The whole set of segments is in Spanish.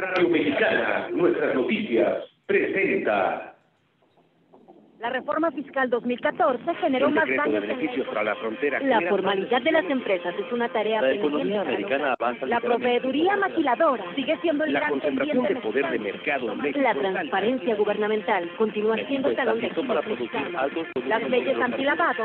Radio Mexicana, nuestras noticias, presenta. La reforma fiscal 2014 generó más daños beneficios para la frontera. La formalidad de las empresas es una tarea La economía americana avanza. La proveeduría maquiladora sigue siendo el la concentración de poder de mercado La transparencia gubernamental continúa siendo talón Las leyes antilavado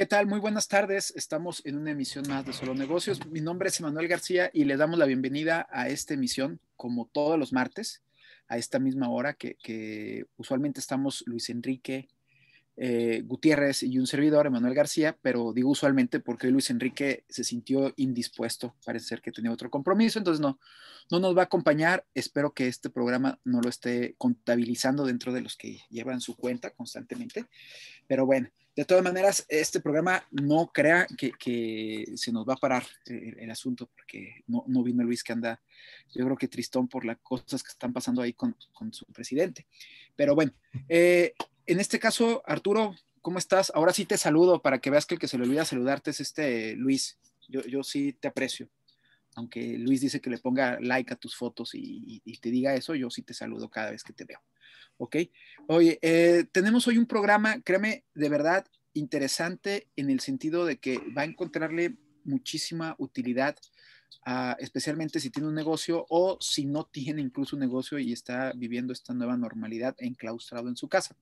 ¿Qué tal? Muy buenas tardes. Estamos en una emisión más de Solo Negocios. Mi nombre es Emanuel García y le damos la bienvenida a esta emisión, como todos los martes, a esta misma hora que, usualmente estamos Luis Enrique eh, Gutiérrez y un servidor, Emanuel García, pero digo usualmente porque Luis Enrique se sintió indispuesto, parece ser que tenía otro compromiso, entonces no, no nos va a acompañar. Espero que este programa no lo esté contabilizando dentro de los que llevan su cuenta constantemente, pero bueno. De todas maneras, este programa no crea que, se nos va a parar eh, el, asunto, porque no, vino Luis que anda, yo creo que tristón por las cosas que están pasando ahí con, su presidente. Pero bueno, eh, en este caso, Arturo, ¿cómo estás? Ahora sí te saludo para que veas que el que se le olvida saludarte es este Luis. Yo, sí te aprecio. Aunque Luis dice que le ponga like a tus fotos y te diga eso, yo sí te saludo cada vez que te veo. ¿ok? Oye, eh, tenemos hoy un programa, créeme, de verdad interesante en el sentido de que va a encontrarle muchísima utilidad, especialmente si tiene un negocio o si no tiene incluso un negocio y está viviendo esta nueva normalidad enclaustrado en su casa.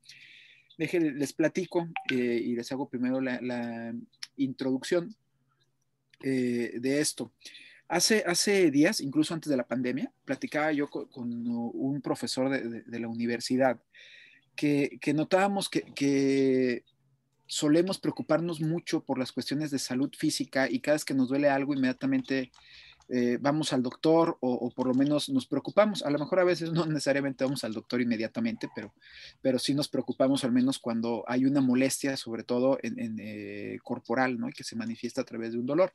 Deje, les platico eh, y les hago primero la, introducción eh, de esto. Hace, días, incluso antes de la pandemia, platicaba yo con, un profesor de, la universidad que, notábamos que, solemos preocuparnos mucho por las cuestiones de salud física y cada vez que nos duele algo inmediatamente eh, vamos al doctor o, por lo menos nos preocupamos. A lo mejor a veces no necesariamente vamos al doctor inmediatamente, pero, pero sí nos preocupamos al menos cuando hay una molestia, sobre todo en, eh, corporal, ¿no? que se manifiesta a través de un dolor.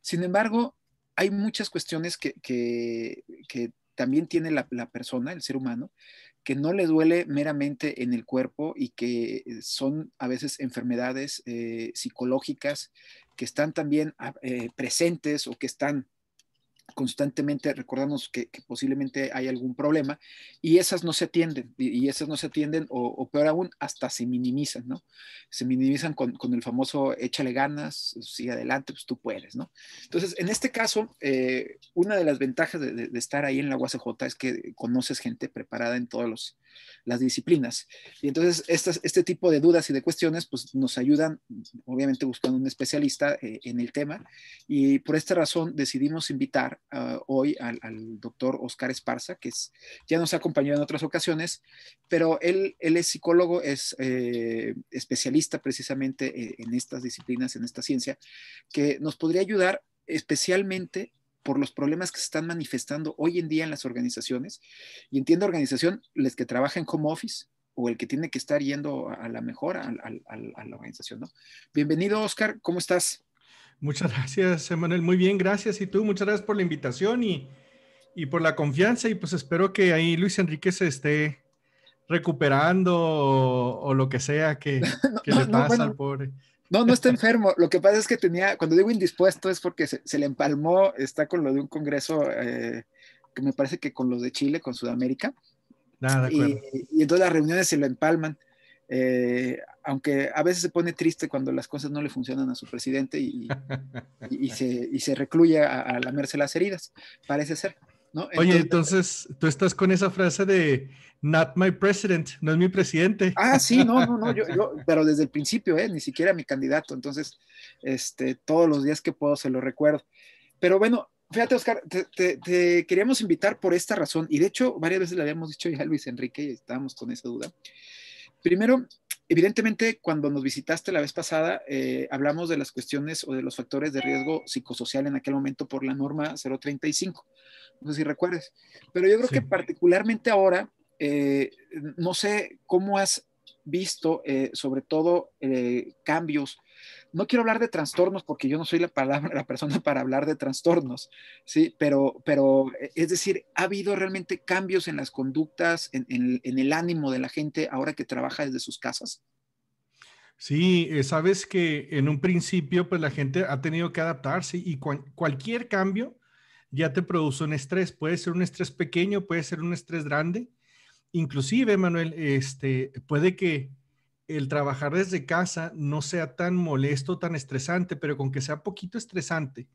Sin embargo, hay muchas cuestiones que, también tiene la, persona, el ser humano, que no le duele meramente en el cuerpo y que eh, son a veces enfermedades eh, psicológicas que están también ah, eh, presentes o que están constantemente recordamos que, posiblemente hay algún problema y esas no se atienden y, esas no se atienden o, peor aún hasta se minimizan, ¿no? Se minimizan con, el famoso échale ganas, sigue adelante, pues tú puedes, ¿no? Entonces, en este caso, eh, una de las ventajas de, estar ahí en la UACJ es que conoces gente preparada en todas las disciplinas. Y entonces, este tipo de dudas y de cuestiones, pues nos ayudan, obviamente buscando un especialista eh, en el tema y por esta razón decidimos invitar Ah, hoy al, doctor Oscar Esparza, que es, ya nos ha acompañado en otras ocasiones, pero él, él es psicólogo, es eh, especialista precisamente eh, en estas disciplinas, en esta ciencia, que nos podría ayudar especialmente por los problemas que se están manifestando hoy en día en las organizaciones. Y entiendo organización, les que trabajan en home office, o el que tiene que estar yendo a la mejora, a, la organización. ¿no? Bienvenido, Oscar, ¿cómo estás? Muchas gracias, Emanuel. Muy bien, gracias. Y tú, muchas gracias por la invitación y, y por la confianza. Y pues espero que ahí Luis Enrique se esté recuperando o, lo que sea que, le pasa al pobre. No, no está enfermo. Lo que pasa es que tenía, cuando digo indispuesto es porque se, le empalmó, está con lo de un congreso eh, que me parece que con los de Chile, con Sudamérica. y, entonces las reuniones se lo empalman. Eh, aunque a veces se pone triste cuando las cosas no le funcionan a su presidente y, y, se, recluye a, a, lamerse las heridas, parece ser. ¿no? Oye, entonces tú estás con esa frase de not my president, no es mi presidente. Ah, sí, no, no, no, yo, pero desde el principio, ¿eh? ni siquiera mi candidato, entonces este, todos los días que puedo se lo recuerdo. Pero bueno, fíjate, Oscar, te, queríamos invitar por esta razón, y de hecho varias veces le habíamos dicho ya a Luis Enrique y estábamos con esa duda. Primero, evidentemente, cuando nos visitaste la vez pasada, eh, hablamos de las cuestiones o de los factores de riesgo psicosocial en aquel momento por la norma 035. No sé si recuerdes. Pero yo creo que particularmente ahora, eh, no sé cómo has visto, eh, sobre todo, cambios no quiero hablar de trastornos porque yo no soy la, la persona para hablar de trastornos, ¿sí? Pero, pero eh, es decir, ha habido realmente cambios en las conductas, en, el ánimo de la gente ahora que trabaja desde sus casas. Sí, eh, sabes que en un principio, pues la gente ha tenido que adaptarse y cualquier cambio ya te produce un estrés. Puede ser un estrés pequeño, puede ser un estrés grande. Inclusive, Manuel, este, puede que el trabajar desde casa no sea tan molesto, tan estresante, pero con que sea poquito estresante.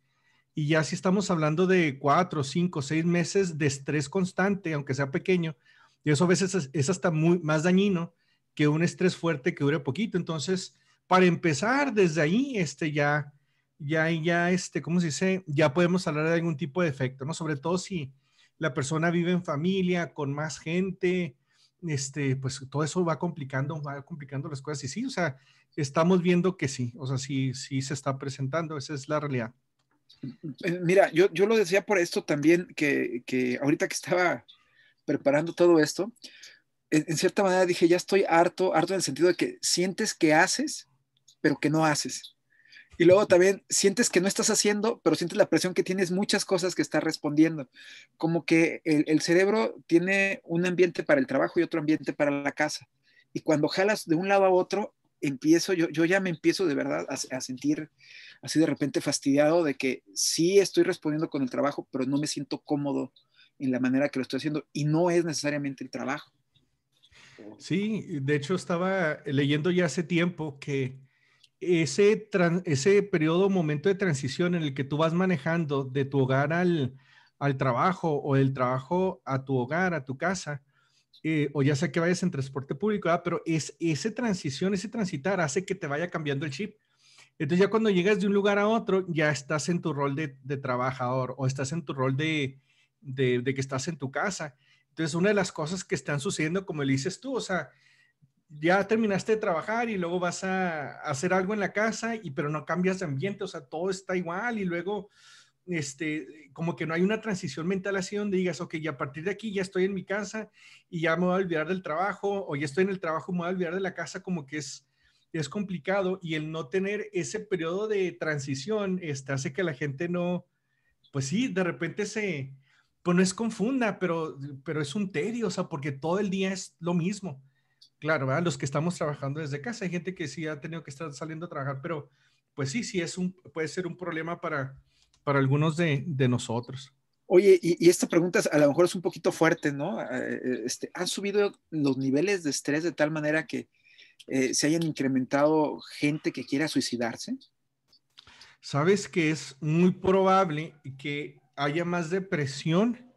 Y ya si estamos hablando de cuatro, cinco, seis meses de estrés constante, aunque sea pequeño, y eso a veces es, hasta muy, más dañino que un estrés fuerte que dure poquito. Entonces, para empezar desde ahí, este ya, ya, ya, este, ¿cómo se dice? Ya podemos hablar de algún tipo de efecto, ¿no? Sobre todo si la persona vive en familia, con más gente, este, pues todo eso va complicando, va complicando las cosas. Y sí, o sea, estamos viendo que sí, o sea, sí, sí se está presentando, esa es la realidad. Eh, mira, yo, lo decía por esto también, que, que ahorita que estaba preparando todo esto, en, en, cierta manera dije, ya estoy harto, harto en el sentido de que sientes que haces, pero que no haces. Y luego también sientes que no estás haciendo, pero sientes la presión que tienes muchas cosas que estás respondiendo. Como que el, cerebro tiene un ambiente para el trabajo y otro ambiente para la casa. Y cuando jalas de un lado a otro, empiezo, yo, ya me empiezo de verdad a, a, sentir así de repente fastidiado de que sí estoy respondiendo con el trabajo, pero no me siento cómodo en la manera que lo estoy haciendo y no es necesariamente el trabajo. Sí, de hecho estaba leyendo ya hace tiempo que ese, ese periodo, momento de transición en el que tú vas manejando de tu hogar al, trabajo o del trabajo a tu hogar, a tu casa, eh, o ya sea que vayas en transporte público, pero es esa transición, ese transitar hace que te vaya cambiando el chip. Entonces ya cuando llegas de un lugar a otro, ya estás en tu rol de, de trabajador o estás en tu rol de, de, que estás en tu casa. Entonces una de las cosas que están sucediendo, como le dices tú, o sea, ya terminaste de trabajar y luego vas a hacer algo en la casa, y, pero no cambias de ambiente, o sea, todo está igual y luego, este, como que no hay una transición mental así donde digas, ok, y a partir de aquí ya estoy en mi casa y ya me voy a olvidar del trabajo, o ya estoy en el trabajo, me voy a olvidar de la casa, como que es, es complicado y el no tener ese periodo de transición este, hace que la gente no, pues sí, de repente se, pues no es confunda, pero, pero es un tedio, o sea, porque todo el día es lo mismo. Claro, los que estamos trabajando desde casa, hay gente que sí ha tenido que estar saliendo a trabajar, pero pues sí, sí es un, puede ser un problema para, para algunos de, nosotros. Oye, y, esta pregunta a lo mejor es un poquito fuerte, ¿no? Ah, eh, este, ¿Han subido los niveles de estrés de tal manera que eh, se hayan incrementado gente que quiera suicidarse? Sabes que es muy probable que haya más depresión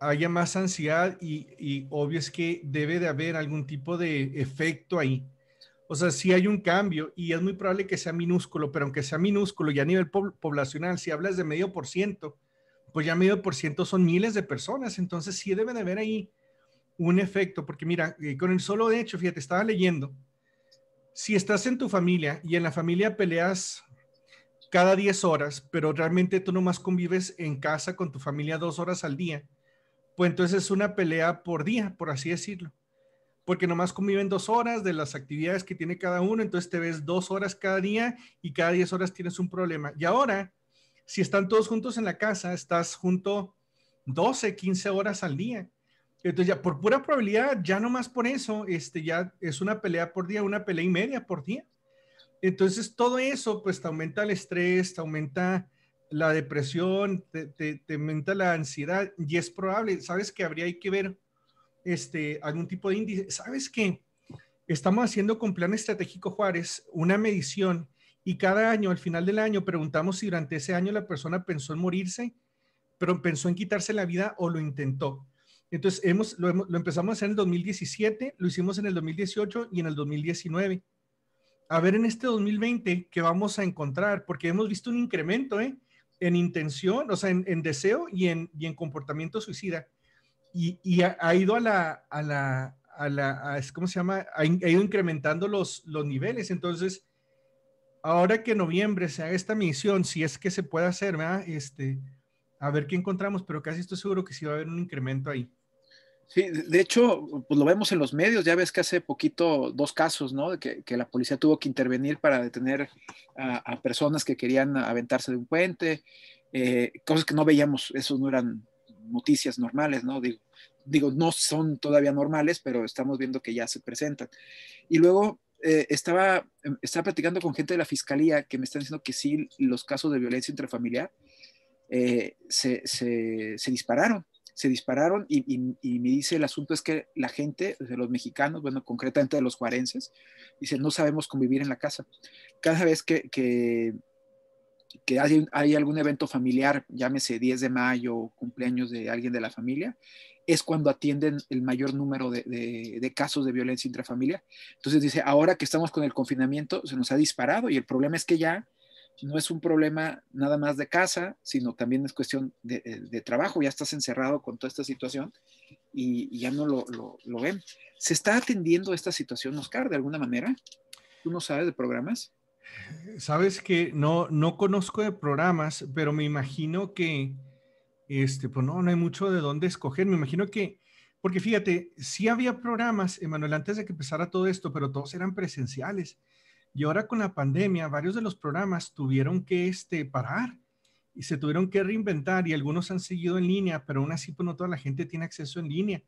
haya más ansiedad y, obvio es que debe de haber algún tipo de efecto ahí. O sea, si hay un cambio y es muy probable que sea minúsculo, pero aunque sea minúsculo y a nivel poblacional, si hablas de medio por ciento, pues ya medio por ciento son miles de personas, entonces sí debe de haber ahí un efecto, porque mira, eh, con el solo hecho, fíjate, estaba leyendo, si estás en tu familia y en la familia peleas cada 10 horas, pero realmente tú nomás convives en casa con tu familia dos horas al día, pues entonces es una pelea por día, por así decirlo. Porque nomás conviven dos horas de las actividades que tiene cada uno, entonces te ves dos horas cada día y cada diez horas tienes un problema. Y ahora, si están todos juntos en la casa, estás junto 12, 15 horas al día. Entonces ya por pura probabilidad, ya nomás por eso, este ya es una pelea por día, una pelea y media por día. Entonces todo eso pues te aumenta el estrés, te aumenta la depresión, te, te, la ansiedad y es probable, sabes que habría que ver este, algún tipo de índice. ¿Sabes que Estamos haciendo con Plan Estratégico Juárez una medición y cada año, al final del año, preguntamos si durante ese año la persona pensó en morirse, pero pensó en quitarse la vida o lo intentó. Entonces, hemos, lo, lo empezamos a hacer en el 2017, lo hicimos en el 2018 y en el 2019 a ver en este 2020 qué vamos a encontrar, porque hemos visto un incremento, ¿eh? en intención, o sea, en, deseo y en, en, comportamiento suicida. Y, ha, ido a la, a la, a la a, ¿cómo se llama? Ha, ido incrementando los, los niveles. Entonces, ahora que noviembre se haga esta misión, si es que se puede hacer, ¿verdad? Este, a ver qué encontramos, pero casi estoy seguro que sí va a haber un incremento ahí. Sí, de hecho, pues lo vemos en los medios, ya ves que hace poquito dos casos, ¿no? De que, la policía tuvo que intervenir para detener a, personas que querían aventarse de un puente, eh, cosas que no veíamos, eso no eran noticias normales, ¿no? Digo, digo, no son todavía normales, pero estamos viendo que ya se presentan. Y luego eh, estaba, em, estaba platicando con gente de la fiscalía que me están diciendo que sí, los casos de violencia intrafamiliar eh, se dispararon se dispararon y, me dice el asunto es que la gente, de los mexicanos, bueno, concretamente de los juarenses, dice, no sabemos convivir en la casa. Cada vez que, que, hay, algún evento familiar, llámese 10 de mayo, cumpleaños de alguien de la familia, es cuando atienden el mayor número de, de casos de violencia intrafamiliar. Entonces dice, ahora que estamos con el confinamiento, se nos ha disparado y el problema es que ya no es un problema nada más de casa, sino también es cuestión de, eh, trabajo, ya estás encerrado con toda esta situación y, ya no lo, lo, ven. ¿Se está atendiendo esta situación, Oscar, de alguna manera? ¿Tú no sabes de programas? Sabes que no, no conozco de programas, pero me imagino que, este, pues no, no hay mucho de dónde escoger. Me imagino que, porque fíjate, sí había programas, Emanuel, antes de que empezara todo esto, pero todos eran presenciales. Y ahora con la pandemia, varios de los programas tuvieron que este, parar y se tuvieron que reinventar y algunos han seguido en línea, pero aún así pues, no toda la gente tiene acceso en línea.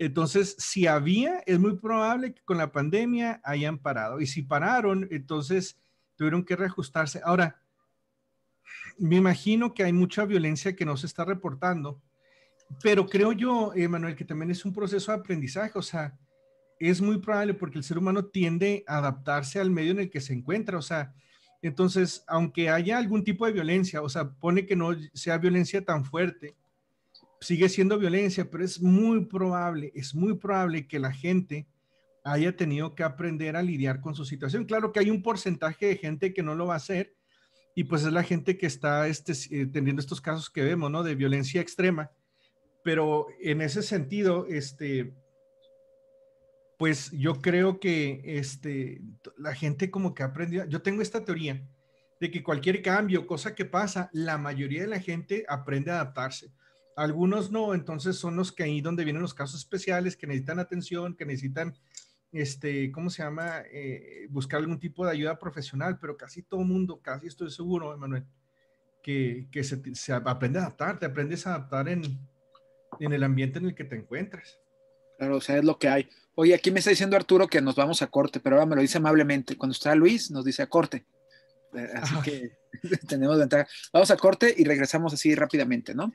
Entonces, si había, es muy probable que con la pandemia hayan parado. Y si pararon, entonces tuvieron que reajustarse. Ahora, me imagino que hay mucha violencia que no se está reportando, pero creo yo, eh, Manuel, que también es un proceso de aprendizaje. O sea, es muy probable porque el ser humano tiende a adaptarse al medio en el que se encuentra, o sea, entonces, aunque haya algún tipo de violencia, o sea, pone que no sea violencia tan fuerte, sigue siendo violencia, pero es muy probable, es muy probable que la gente haya tenido que aprender a lidiar con su situación. Claro que hay un porcentaje de gente que no lo va a hacer y pues es la gente que está este, eh, teniendo estos casos que vemos, ¿no? De violencia extrema. Pero en ese sentido, este, pues yo creo que este, la gente como que ha aprendido. yo tengo esta teoría de que cualquier cambio, cosa que pasa, la mayoría de la gente aprende a adaptarse. Algunos no, entonces son los que ahí donde vienen los casos especiales, que necesitan atención, que necesitan, este, ¿cómo se llama? Eh, buscar algún tipo de ayuda profesional, pero casi todo mundo, casi estoy seguro, Emanuel, que, que se, aprende a adaptar, te aprendes a adaptar en el ambiente en el que te encuentras pero o sea, es lo que hay. Oye, aquí me está diciendo Arturo que nos vamos a corte, pero ahora me lo dice amablemente. Cuando está Luis, nos dice a corte. Eh, así que tenemos ventaja. Vamos a corte y regresamos así rápidamente, ¿no?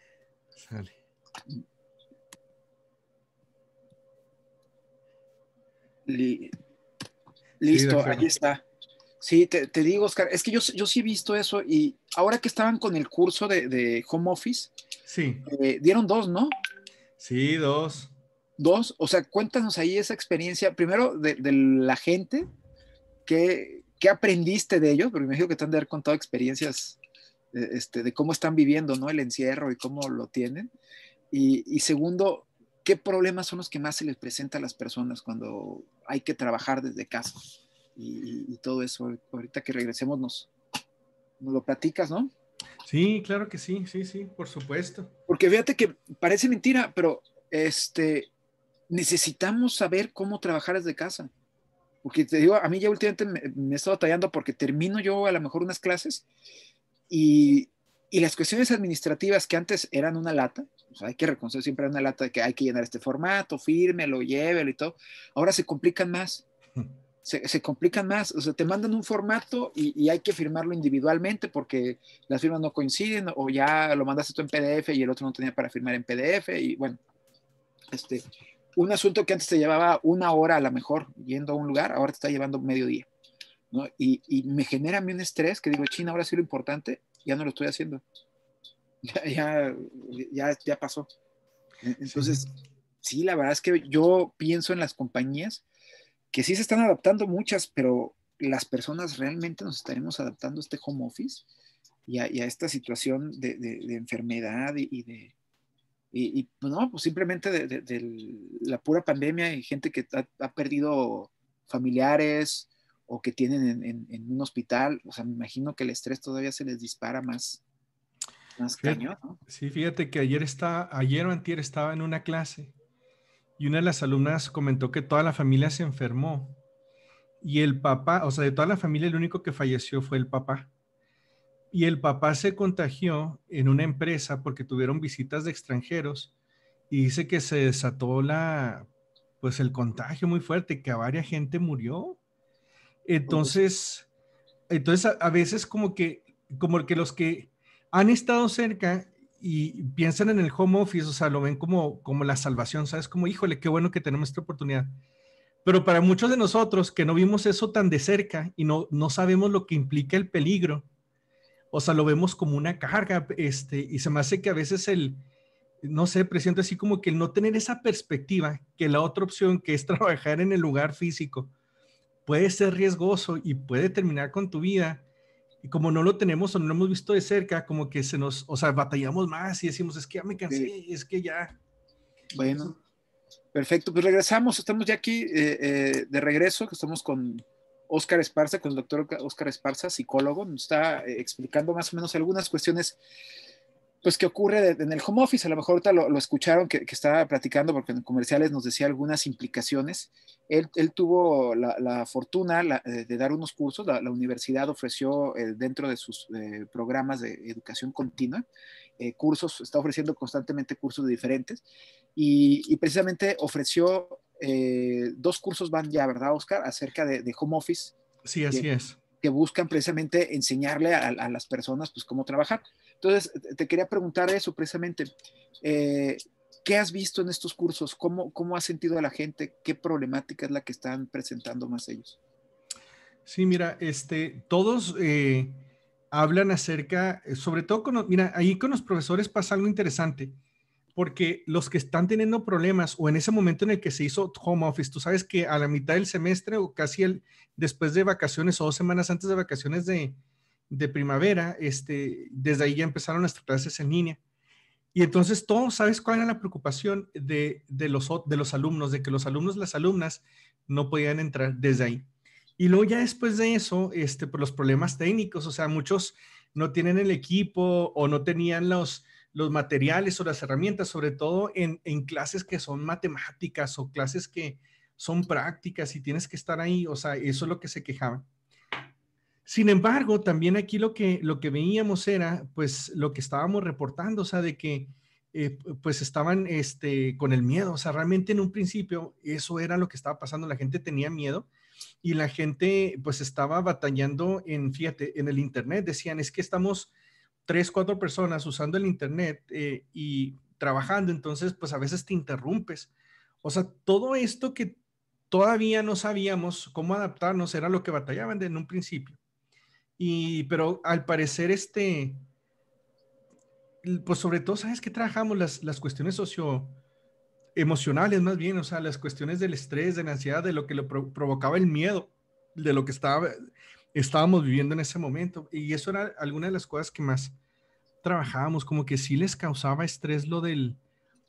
Listo, ahí está. Sí, te, digo, Oscar, es que yo, yo sí he visto eso y ahora que estaban con el curso de, home office, sí. Eh, dieron dos, ¿no? Sí, dos. Dos, o sea, cuéntanos ahí esa experiencia, primero de, la gente, ¿qué, aprendiste de ellos? Porque me imagino que te han de haber contado experiencias e, este, de cómo están viviendo, ¿no? El encierro y cómo lo tienen. Y, segundo, ¿qué problemas son los que más se les presenta a las personas cuando hay que trabajar desde casa? Y, todo eso, ahorita que regresemos nos, nos lo platicas, ¿no? Sí, claro que sí, sí, sí, por supuesto. Porque fíjate que parece mentira, pero este, necesitamos saber cómo trabajar desde casa. Porque te digo, a mí ya últimamente me, he estado tallando porque termino yo a lo mejor unas clases y, y las cuestiones administrativas que antes eran una lata, o sea, hay que reconocer siempre una lata de que hay que llenar este formato, fírmelo, llévelo y todo, ahora se complican más. Se, se complican más, o sea, te mandan un formato y, y, hay que firmarlo individualmente porque las firmas no coinciden o ya lo mandaste tú en PDF y el otro no tenía para firmar en PDF y bueno, este, un asunto que antes te llevaba una hora a lo mejor yendo a un lugar, ahora te está llevando mediodía. ¿no? Y, me genera a mí un estrés que digo, China, ahora sí lo importante, ya no lo estoy haciendo. Ya, ya, ya, pasó. Entonces, sí. la verdad es que yo pienso en las compañías que sí se están adaptando muchas, pero las personas realmente nos estaremos adaptando a este home office y a, esta situación de, enfermedad y de, y, pues, no, pues simplemente de, la pura pandemia y gente que ha, perdido familiares o que tienen en, un hospital. O sea, me imagino que el estrés todavía se les dispara más, más cañón. Sí, fíjate que ayer, está, ayer o estaba en una clase y una de las alumnas comentó que toda la familia se enfermó y el papá, o sea, de toda la familia el único que falleció fue el papá y el papá se contagió en una empresa porque tuvieron visitas de extranjeros y dice que se desató la, pues el contagio muy fuerte, que a varias gente murió. Entonces, entonces a, veces como que, como que los que han estado cerca y piensan en el home office, o sea, lo ven como, como la salvación, ¿sabes? Como, híjole, qué bueno que tenemos esta oportunidad. Pero para muchos de nosotros que no vimos eso tan de cerca y no, no sabemos lo que implica el peligro, o sea, lo vemos como una carga, este, y se me hace que a veces el, no sé, presiento así como que el no tener esa perspectiva, que la otra opción que es trabajar en el lugar físico, puede ser riesgoso y puede terminar con tu vida. Y como no lo tenemos o no lo hemos visto de cerca, como que se nos, o sea, batallamos más y decimos, es que ya me cansé, es que ya. Bueno, perfecto, pues regresamos, estamos ya aquí eh, eh, de regreso, que estamos con Óscar Esparza, con el doctor Óscar Esparza, psicólogo, nos está eh, explicando más o menos algunas cuestiones pues que ocurre en el home office. A lo mejor ahorita lo, escucharon que, estaba platicando porque en comerciales nos decía algunas implicaciones. Él, tuvo la, fortuna eh, de dar unos cursos, la, universidad ofreció eh, dentro de sus programas de educación continua cursos, está ofreciendo constantemente cursos diferentes y precisamente ofreció eh, dos cursos van ya, ¿verdad, Oscar? Acerca de, home office. Sí, así es. Que buscan precisamente enseñarle a, las personas, pues, cómo trabajar. Entonces, te quería preguntar eso precisamente. Eh, ¿Qué has visto en estos cursos? ¿Cómo, ¿Cómo ha sentido a la gente? ¿Qué problemática es la que están presentando más ellos? Sí, mira, este, todos eh, hablan acerca, sobre todo mira, ahí con los profesores pasa algo interesante porque los que están teniendo problemas o en ese momento en el que se hizo home office, tú sabes que a la mitad del semestre o casi después de vacaciones o dos semanas antes de vacaciones de, primavera, este, desde ahí ya empezaron nuestras clases en línea. Y entonces todos, ¿sabes cuál era la preocupación de, de, los, de los alumnos? De que los alumnos, las alumnas no podían entrar desde ahí. Y luego ya después de eso, este, por los problemas técnicos, o sea, muchos no tienen el equipo o no tenían los, los materiales o las herramientas, sobre todo en, clases que son matemáticas o clases que son prácticas y tienes que estar ahí. O sea, eso es lo que se quejaban. Sin embargo, también aquí lo que, lo que veíamos era, pues, lo que estábamos reportando, o sea, de que, eh, pues, estaban este, con el miedo. O sea, realmente en un principio eso era lo que estaba pasando. La gente tenía miedo y la gente, pues, estaba batallando en, fíjate, en el Internet. Decían, es que estamos tres, cuatro personas usando el Internet eh, y trabajando, entonces pues a veces te interrumpes. O sea, todo esto que todavía no sabíamos cómo adaptarnos era lo que batallaban en un principio. Y, pero al parecer, este, pues sobre todo, ¿sabes qué trabajamos? Las, cuestiones socio emocionales más bien, o sea, las cuestiones del estrés, de la ansiedad, de lo que lo provocaba el miedo, de lo que estaba, estábamos viviendo en ese momento. Y eso era alguna de las cosas que más trabajábamos, como que sí les causaba estrés lo del,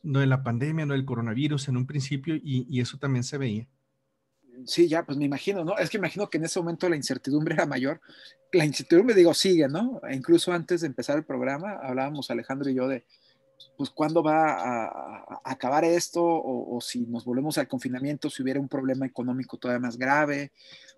lo de la pandemia, lo del coronavirus en un principio y, eso también se veía. Sí, ya, pues me imagino, ¿no? Es que imagino que en ese momento la incertidumbre era mayor. La incertidumbre, digo, sigue, ¿no? E incluso antes de empezar el programa hablábamos Alejandro y yo de, pues cuándo va a, acabar esto o, o, si nos volvemos al confinamiento, si hubiera un problema económico todavía más grave.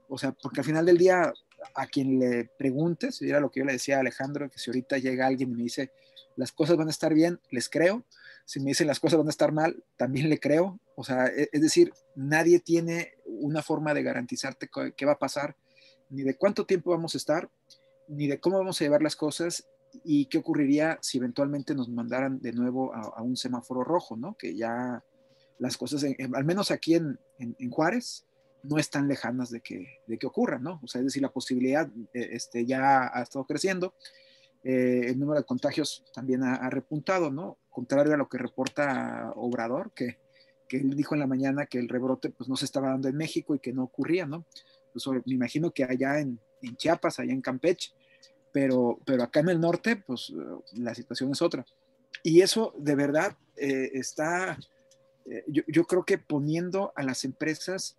O sea, porque al final del día a quien le pregunte, si era lo que yo le decía a Alejandro, que si ahorita llega alguien y me dice, las cosas van a estar bien, les creo. Si me dicen las cosas van a estar mal, también le creo. O sea, e, es decir, nadie tiene una forma de garantizarte qué va a pasar, ni de cuánto tiempo vamos a estar, ni de cómo vamos a llevar las cosas y qué ocurriría si eventualmente nos mandaran de nuevo a, un semáforo rojo, ¿no? Que ya las cosas, al menos aquí en Juárez, no están lejanas de que, de que ocurra, ¿no? O sea, es decir, la posibilidad eh, este, ya ha estado creciendo, eh, el número de contagios también ha, repuntado, ¿no? Contrario a lo que reporta Obrador, que, que, él dijo en la mañana que el rebrote pues no se estaba dando en México y que no ocurría, ¿no? Pues, me imagino que allá en, Chiapas, allá en Campeche, pero, pero acá en el norte, pues la situación es otra. Y eso de verdad eh, está, yo, yo creo que poniendo a las empresas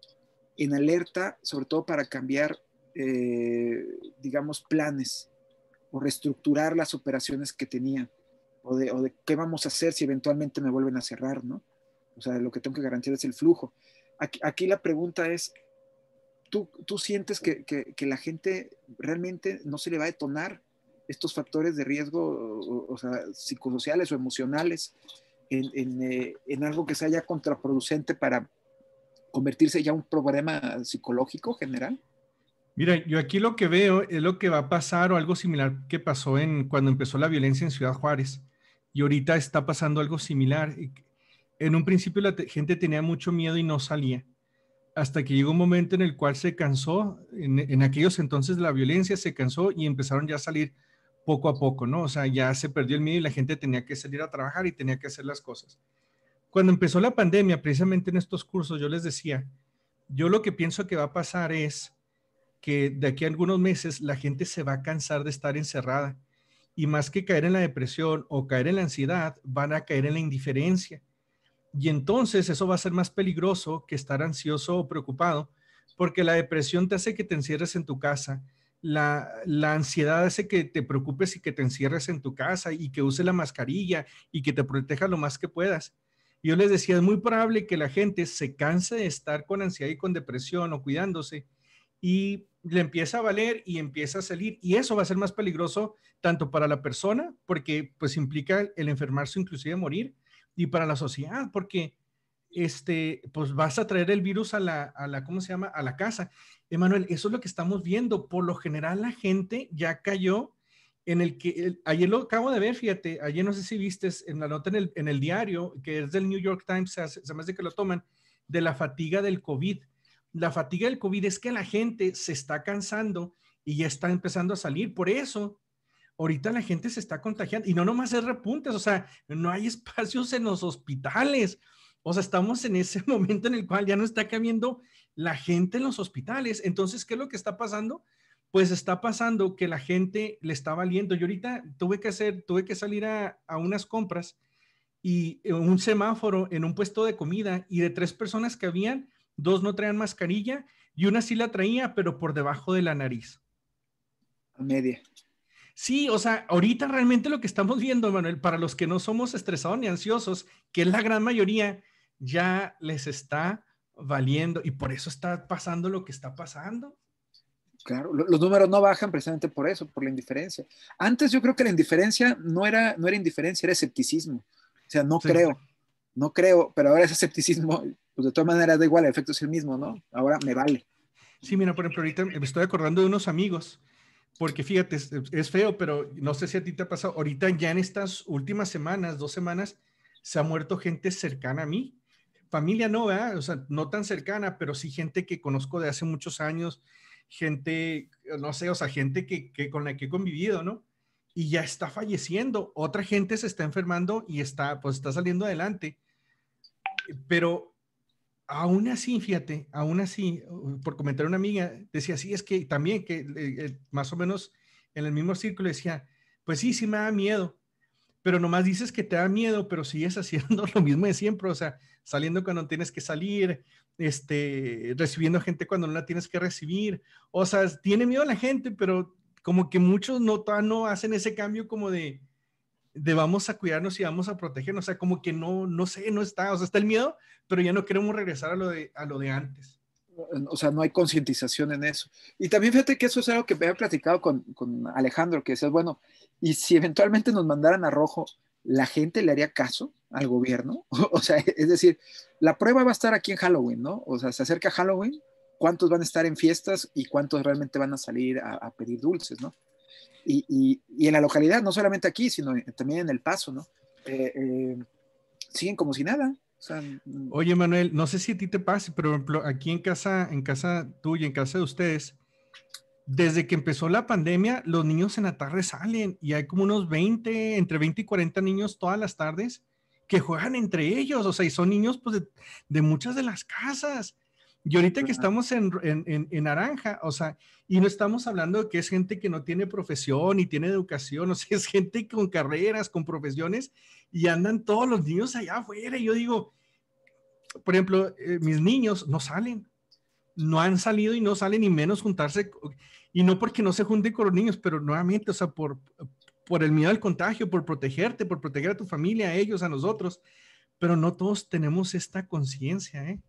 en alerta, sobre todo para cambiar, eh, digamos, planes o reestructurar las operaciones que tenía o de, qué vamos a hacer si eventualmente me vuelven a cerrar, ¿no? O sea, lo que tengo que garantizar es el flujo. Aquí, la pregunta es, ¿tú, tú sientes que, que, la gente realmente no se le va a detonar estos factores de riesgo, o, sea, psicosociales o emocionales, en, eh, en algo que sea ya contraproducente para, convertirse ya un problema psicológico general? Mira, yo aquí lo que veo es lo que va a pasar o algo similar que pasó en cuando empezó la violencia en Ciudad Juárez y ahorita está pasando algo similar. En un principio la gente tenía mucho miedo y no salía, hasta que llegó un momento en el cual se cansó, en, en aquellos entonces la violencia se cansó y empezaron ya a salir poco a poco, ¿no? O sea, ya se perdió el miedo y la gente tenía que salir a trabajar y tenía que hacer las cosas. Cuando empezó la pandemia, precisamente en estos cursos, yo les decía, yo lo que pienso que va a pasar es que de aquí a algunos meses la gente se va a cansar de estar encerrada y más que caer en la depresión o caer en la ansiedad, van a caer en la indiferencia. Y entonces eso va a ser más peligroso que estar ansioso o preocupado, porque la depresión te hace que te encierres en tu casa, la, ansiedad hace que te preocupes y que te encierres en tu casa y que uses la mascarilla y que te protejas lo más que puedas. Yo les decía, es muy probable que la gente se canse de estar con ansiedad y con depresión o cuidándose y le empieza a valer y empieza a salir y eso va a ser más peligroso tanto para la persona porque pues implica el enfermarse inclusive morir y para la sociedad porque este pues vas a traer el virus a la a se llama a la casa Emanuel eso es lo que estamos viendo por lo general la gente ya cayó en el que ayer lo acabo de ver, fíjate, ayer no sé si viste en la nota en el, en el diario, que es del New York Times, se, de que lo toman, de la fatiga del COVID. La fatiga del COVID es que la gente se está cansando y ya está empezando a salir. Por eso, ahorita la gente se está contagiando y no nomás es repuntes, o sea, no hay espacios en los hospitales. O sea, estamos en ese momento en el cual ya no está cabiendo la gente en los hospitales. Entonces, ¿qué es lo que está pasando? pues está pasando que la gente le está valiendo. Yo ahorita tuve que hacer, tuve que salir a, unas compras y eh, un semáforo en un puesto de comida y de tres personas que habían, dos no traían mascarilla y una sí la traía, pero por debajo de la nariz. A media. Sí, o sea, ahorita realmente lo que estamos viendo, Manuel, para los que no somos estresados ni ansiosos, que la gran mayoría, ya les está valiendo y por eso está pasando lo que está pasando. Claro, los números no bajan precisamente por eso, por la indiferencia. Antes yo creo que la indiferencia no era, no era indiferencia, era escepticismo. O sea, no creo, no creo, pero ahora es escepticismo, pues de todas maneras da igual, el efecto es el mismo, ¿no? Ahora me vale. Sí, mira, por ejemplo, ahorita me estoy acordando de unos amigos, porque fíjate, es, feo, pero no sé si a ti te ha pasado, ahorita ya en estas últimas semanas, dos semanas, se ha muerto gente cercana a mí. Familia no, ¿verdad? O sea, no tan cercana, pero sí gente que conozco de hace muchos años, gente, no sé, o sea, gente que, con la que he convivido, ¿no? Y ya está falleciendo, otra gente se está enfermando y está, pues está saliendo adelante. Pero aún así, fíjate, aún así, por comentar una amiga, decía, sí, es que también, que eh, eh, más o menos en el mismo círculo decía, pues sí, sí me da miedo, pero nomás dices que te da miedo, pero sigues haciendo lo mismo de siempre, o sea, saliendo cuando tienes que salir, este, recibiendo gente cuando no la tienes que recibir, o sea, tiene miedo la gente, pero como que muchos no, no hacen ese cambio como de, de vamos a cuidarnos y vamos a protegernos, o sea, como que no, no sé, no está, o sea, está el miedo, pero ya no queremos regresar a lo de, a lo de antes. O sea, no hay concientización en eso. Y también fíjate que eso es algo que me había platicado con, con Alejandro, que es bueno, y si eventualmente nos mandaran a rojo, ¿la gente le haría caso al gobierno? O sea, es decir, la prueba va a estar aquí en Halloween, ¿no? O sea, se acerca Halloween, ¿cuántos van a estar en fiestas y cuántos realmente van a salir a, pedir dulces, ¿no? Y, en la localidad, no solamente aquí, sino también en El Paso, ¿no? Eh, eh, siguen como si nada. Mm. Oye, Manuel, no sé si a ti te pase, pero ejemplo, aquí en casa, en casa tuya, en casa de ustedes, desde que empezó la pandemia, los niños en la tarde salen y hay como unos 20, entre 20 y 40 niños todas las tardes que juegan entre ellos, o sea, y son niños pues, de, muchas de las casas. Y ahorita que estamos en, en, en, naranja, o sea, y no estamos hablando de que es gente que no tiene profesión y tiene educación, o sea, es gente con carreras, con profesiones, y andan todos los niños allá afuera. Y yo digo, por ejemplo, eh, mis niños no salen, no han salido y no salen, ni menos juntarse, y no porque no se junten con los niños, pero nuevamente, o sea, por, por el miedo al contagio, por protegerte, por proteger a tu familia, a ellos, a nosotros, pero no todos tenemos esta conciencia, ¿eh?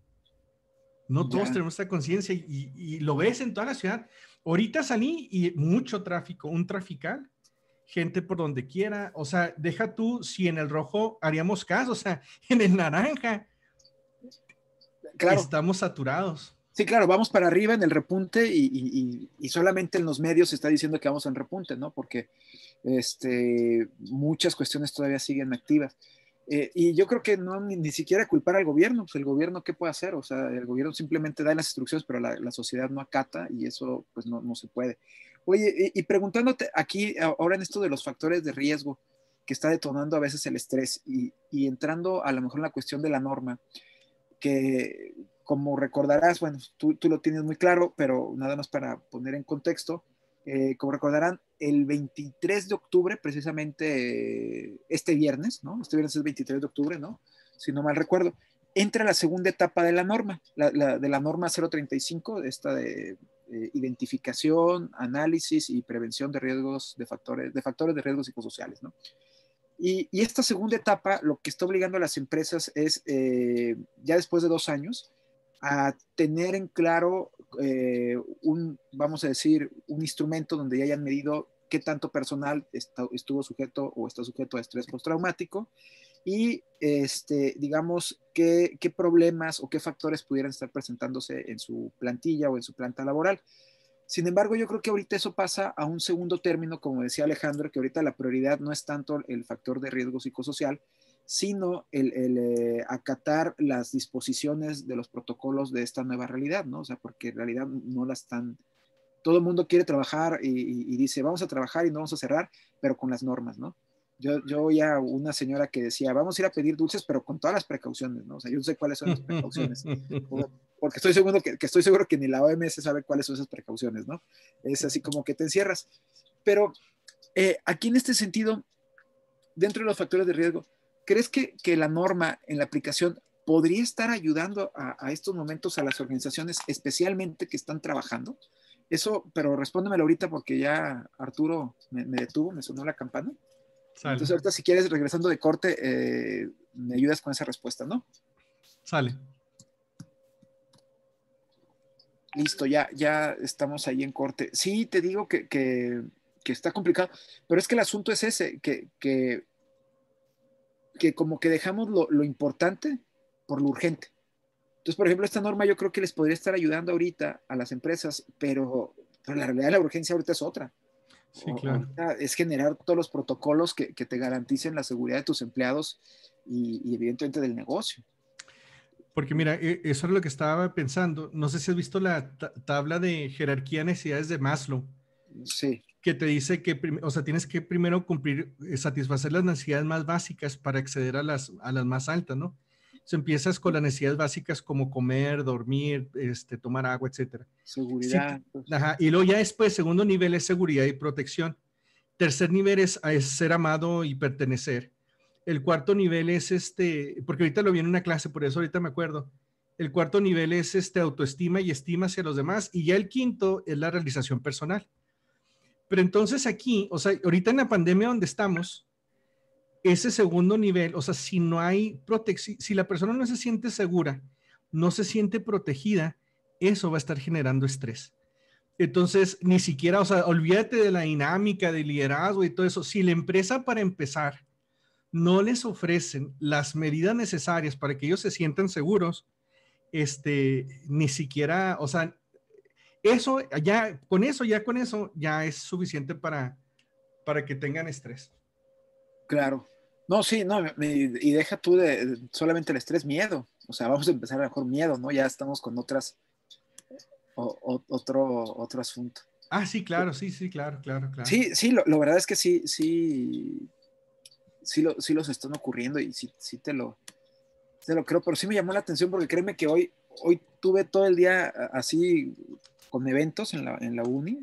No todos tenemos esta conciencia y, lo ves en toda la ciudad. Ahorita salí y mucho tráfico, un trafical, gente por donde quiera. O sea, deja tú si en el rojo haríamos caso, o sea, en el naranja. Claro. Estamos saturados. Sí, claro, vamos para arriba en el repunte y, solamente en los medios se está diciendo que vamos en repunte, ¿no? Porque este, muchas cuestiones todavía siguen activas. Eh, y yo creo que no ni, siquiera culpar al gobierno, pues el gobierno qué puede hacer, o sea, el gobierno simplemente da las instrucciones, pero la, sociedad no acata y eso pues no, se puede. Oye, y, preguntándote aquí ahora en esto de los factores de riesgo que está detonando a veces el estrés y, y entrando a lo mejor en la cuestión de la norma, que como recordarás, bueno, tú, tú, lo tienes muy claro, pero nada más para poner en contexto, eh, como recordarán, el 23 de octubre, precisamente eh, este viernes, ¿no? Este viernes es 23 de octubre, ¿no? Si no mal recuerdo, entra la segunda etapa de la norma, la, de la norma 035, esta de eh, identificación, análisis y prevención de riesgos de factores, de factores de riesgos psicosociales, ¿no? Y, esta segunda etapa lo que está obligando a las empresas es, ya después de dos años, a tener en claro eh, un, vamos a decir, un instrumento donde ya hayan medido qué tanto personal estuvo sujeto o está sujeto a estrés postraumático y, este, digamos, qué, qué problemas o qué factores pudieran estar presentándose en su plantilla o en su planta laboral. Sin embargo, yo creo que ahorita eso pasa a un segundo término, como decía Alejandro, que ahorita la prioridad no es tanto el factor de riesgo psicosocial, sino el, eh, acatar las disposiciones de los protocolos de esta nueva realidad, ¿no? O sea, porque en realidad no las están... Todo el mundo quiere trabajar y, dice, vamos a trabajar y no vamos a cerrar, pero con las normas, ¿no? Yo, yo oía una señora que decía, vamos a ir a pedir dulces, pero con todas las precauciones, ¿no? O sea, yo no sé cuáles son las precauciones, porque estoy seguro que, estoy seguro que ni la OMS sabe cuáles son esas precauciones, ¿no? Es así como que te encierras. Pero eh, aquí en este sentido, dentro de los factores de riesgo, ¿Crees que, la norma en la aplicación podría estar ayudando a, estos momentos a las organizaciones, especialmente que están trabajando? Eso, pero respóndemelo ahorita porque ya Arturo me, detuvo, me sonó la campana. Entonces, ahorita, si quieres, regresando de corte, eh, me ayudas con esa respuesta, ¿no? Sale. Listo, ya, ya estamos ahí en corte. Sí, te digo que, que está complicado, pero es que el asunto es ese, que, que que como que dejamos lo, lo importante por lo urgente. Entonces, por ejemplo, esta norma yo creo que les podría estar ayudando ahorita a las empresas, pero, la realidad de la urgencia ahorita es otra. Sí, claro. Es generar todos los protocolos que, que, te garanticen la seguridad de tus empleados y, y, evidentemente del negocio. Porque mira, e, eso es lo que estaba pensando. No sé si has visto la tabla de jerarquía de necesidades de Maslow. Sí que te dice que, o sea, tienes que primero cumplir, eh, satisfacer las necesidades más básicas para acceder a las, a las más altas, ¿no? se empiezas con las necesidades básicas como comer, dormir, este, tomar agua, etcétera. Seguridad. Pues. y luego ya después, segundo nivel es seguridad y protección. Tercer nivel es, es, ser amado y pertenecer. El cuarto nivel es este, porque ahorita lo vi en una clase, por eso ahorita me acuerdo. El cuarto nivel es este autoestima y estima hacia los demás. Y ya el quinto es la realización personal. Pero entonces aquí, o sea, ahorita en la pandemia donde estamos, ese segundo nivel, o sea, si no hay protección, si la persona no se siente segura, no se siente protegida, eso va a estar generando estrés. Entonces, ni siquiera, o sea, olvídate de la dinámica de liderazgo y todo eso. Si la empresa, para empezar, no les ofrecen las medidas necesarias para que ellos se sientan seguros, este, ni siquiera, o sea, eso ya, con eso, ya con eso, ya es suficiente para, para que tengan estrés. Claro. No, sí, no, y deja tú de, solamente el estrés, miedo. O sea, vamos a empezar a mejor miedo, ¿no? Ya estamos con otras, o, otro, otro asunto. Ah, sí, claro, sí, sí, claro, claro, claro. Sí, sí, lo, verdad es que sí, sí, sí, lo, sí los están ocurriendo y sí, sí te lo, te lo creo, pero sí me llamó la atención porque créeme que hoy, hoy tuve todo el día así con eventos en la, en la uni.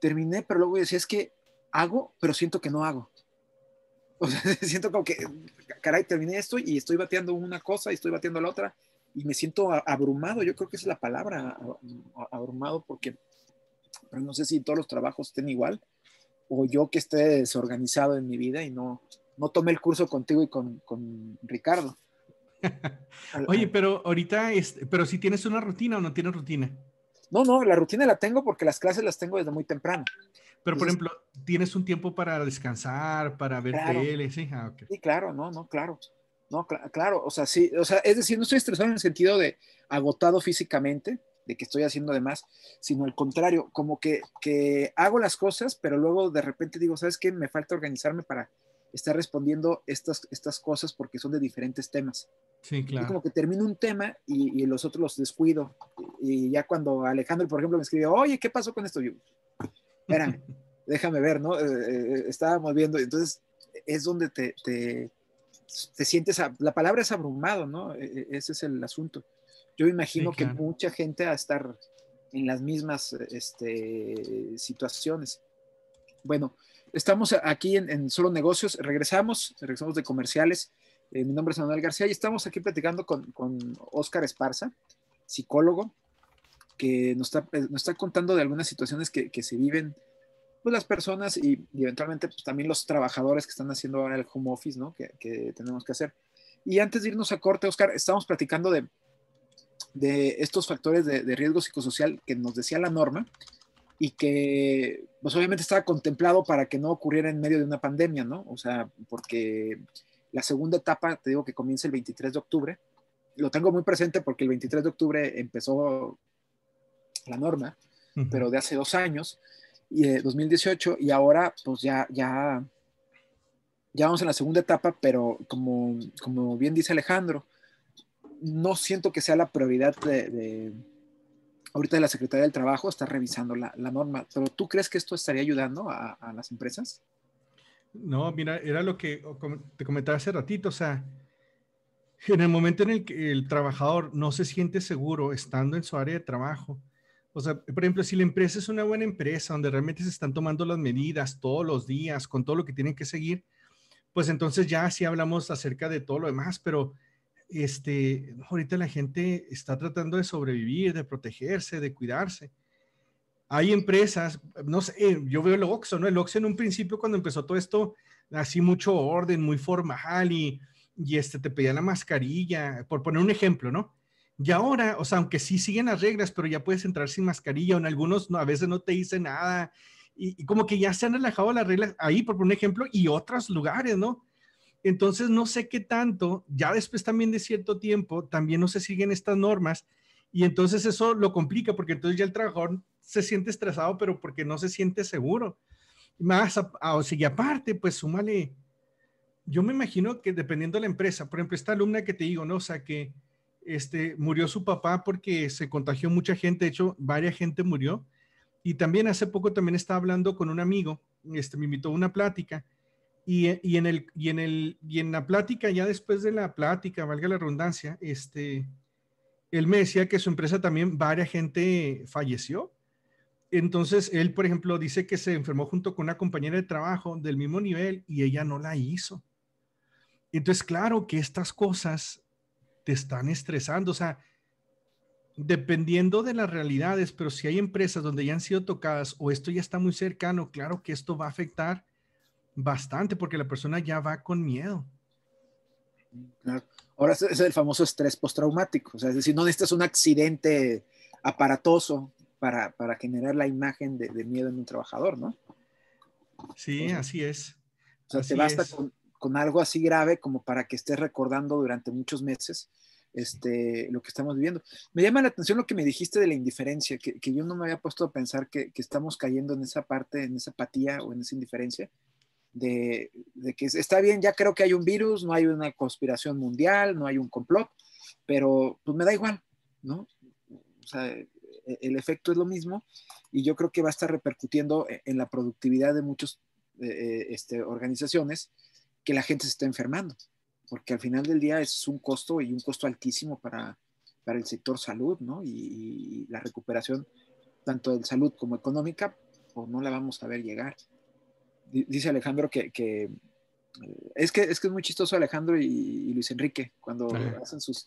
Terminé, pero luego decía, es que hago, pero siento que no hago. O sea, siento como que, caray, terminé esto y estoy bateando una cosa y estoy bateando la otra y me siento abrumado, yo creo que es la palabra, abrumado, porque pero no sé si todos los trabajos estén igual o yo que esté desorganizado en mi vida y no, no tomé el curso contigo y con, con Ricardo. Oye, pero ahorita, es, este, pero si tienes una rutina o no tienes rutina. No, no, la rutina la tengo porque las clases las tengo desde muy temprano. Pero, por ejemplo, ¿tienes un tiempo para descansar, para ver claro, tele? Sí, ah, claro, no, no, claro. No, claro, o sea, sí, o sea, es decir, no estoy estresado en el sentido de agotado físicamente, de que estoy haciendo de más, sino al contrario, como que, que hago las cosas, pero luego de repente digo, ¿sabes qué? Me falta organizarme para está respondiendo estas, estas cosas porque son de diferentes temas. Sí, claro. como que termino un tema y, los otros los descuido. Y ya cuando Alejandro, por ejemplo, me escribió, oye, ¿qué pasó con esto? Yo, espérame, déjame ver, ¿no? Eh, eh, estábamos viendo. Entonces, es donde te, te, sientes, la palabra es abrumado, ¿no? E, e, ese es el asunto. Yo imagino que mucha gente va a estar en las mismas este, situaciones. Bueno, Estamos aquí en, Solo Negocios, regresamos, regresamos de comerciales. Eh, mi nombre es Manuel García y estamos aquí platicando con, con Oscar Esparza, psicólogo, que eh, nos está, contando de algunas situaciones que, se viven pues, las personas y, eventualmente pues, también los trabajadores que están haciendo ahora el home office, ¿no? Que, tenemos que hacer. Y antes de irnos a corte, Oscar, estamos platicando de, de estos factores de, de riesgo psicosocial que nos decía la norma, y que pues obviamente estaba contemplado para que no ocurriera en medio de una pandemia, ¿no? O sea, porque la segunda etapa, te digo que comienza el 23 de octubre, lo tengo muy presente porque el 23 de octubre empezó la norma, pero de hace dos años, y eh, 2018, y ahora pues ya, ya, ya vamos en la segunda etapa, pero como, como bien dice Alejandro, no siento que sea la prioridad de ahorita la Secretaría del Trabajo está revisando la, la norma, pero ¿tú crees que esto estaría ayudando a, a, las empresas? No, mira, era lo que te comentaba hace ratito, o sea, en el momento en el que el trabajador no se siente seguro estando en su área de trabajo, o sea, por ejemplo, si la empresa es una buena empresa donde realmente se están tomando las medidas todos los días con todo lo que tienen que seguir, pues entonces ya sí hablamos acerca de todo lo demás, pero este, ahorita la gente está tratando de sobrevivir, de protegerse, de cuidarse. Hay empresas, no sé, eh, yo veo el Oxxo, ¿no? El Oxxo en un principio cuando empezó todo esto, así mucho orden, muy formal y, y este, te pedían la mascarilla, por poner un ejemplo, ¿no? Y ahora, o sea, aunque sí siguen las reglas, pero ya puedes entrar sin mascarilla, en algunos a veces no te dicen nada, y, como que ya se han relajado las reglas ahí, por poner un ejemplo, y otros lugares, ¿no? Entonces, no sé qué tanto, ya después también de cierto tiempo, también no se siguen estas normas y entonces eso lo complica porque entonces ya el trabajador se siente estresado, pero porque no se siente seguro. Más, o sea, y aparte, pues súmale, yo me imagino que dependiendo de la empresa, por ejemplo, esta alumna que te digo, ¿no? O sea, que este, murió su papá porque se contagió mucha gente, de hecho, varias gente murió. Y también hace poco también estaba hablando con un amigo, este, me invitó a una plática y, en el, y, en el, y la plática, ya después de la plática, valga la redundancia, este, él me decía que su empresa también, varias gente falleció. Entonces, él, por ejemplo, dice que se enfermó junto con una compañera de trabajo del mismo nivel y ella no la hizo. Entonces, claro que estas cosas te están estresando, o sea, dependiendo de las realidades, pero si hay empresas donde ya han sido tocadas o esto ya está muy cercano, claro que esto va a afectar bastante porque la persona ya va con miedo. Claro. Ahora es el famoso estrés postraumático, o sea, es decir, no necesitas un accidente aparatoso para, generar la imagen de, miedo en un trabajador, ¿no? Sí, así es. O sea, se basta con, algo así grave como para que estés recordando durante muchos meses este, lo que estamos viviendo. Me llama la atención lo que me dijiste de la indiferencia, que, yo no me había puesto a pensar que, que, estamos cayendo en esa parte, en esa apatía o en esa indiferencia de, que está bien, ya creo que hay un virus, no hay una conspiración mundial, no hay un complot, pero pues me da igual, ¿no? O sea, e, el efecto es lo mismo y yo creo que va a estar repercutiendo e, en la productividad de muchas e, este, organizaciones que la gente se está enfermando, porque al final del día es un costo y un costo altísimo para, el sector salud, ¿no? Y, la recuperación tanto de salud como económica, pues no la vamos a ver llegar dice Alejandro que, eh, es que, es que es muy chistoso Alejandro y, Luis Enrique cuando hacen sus,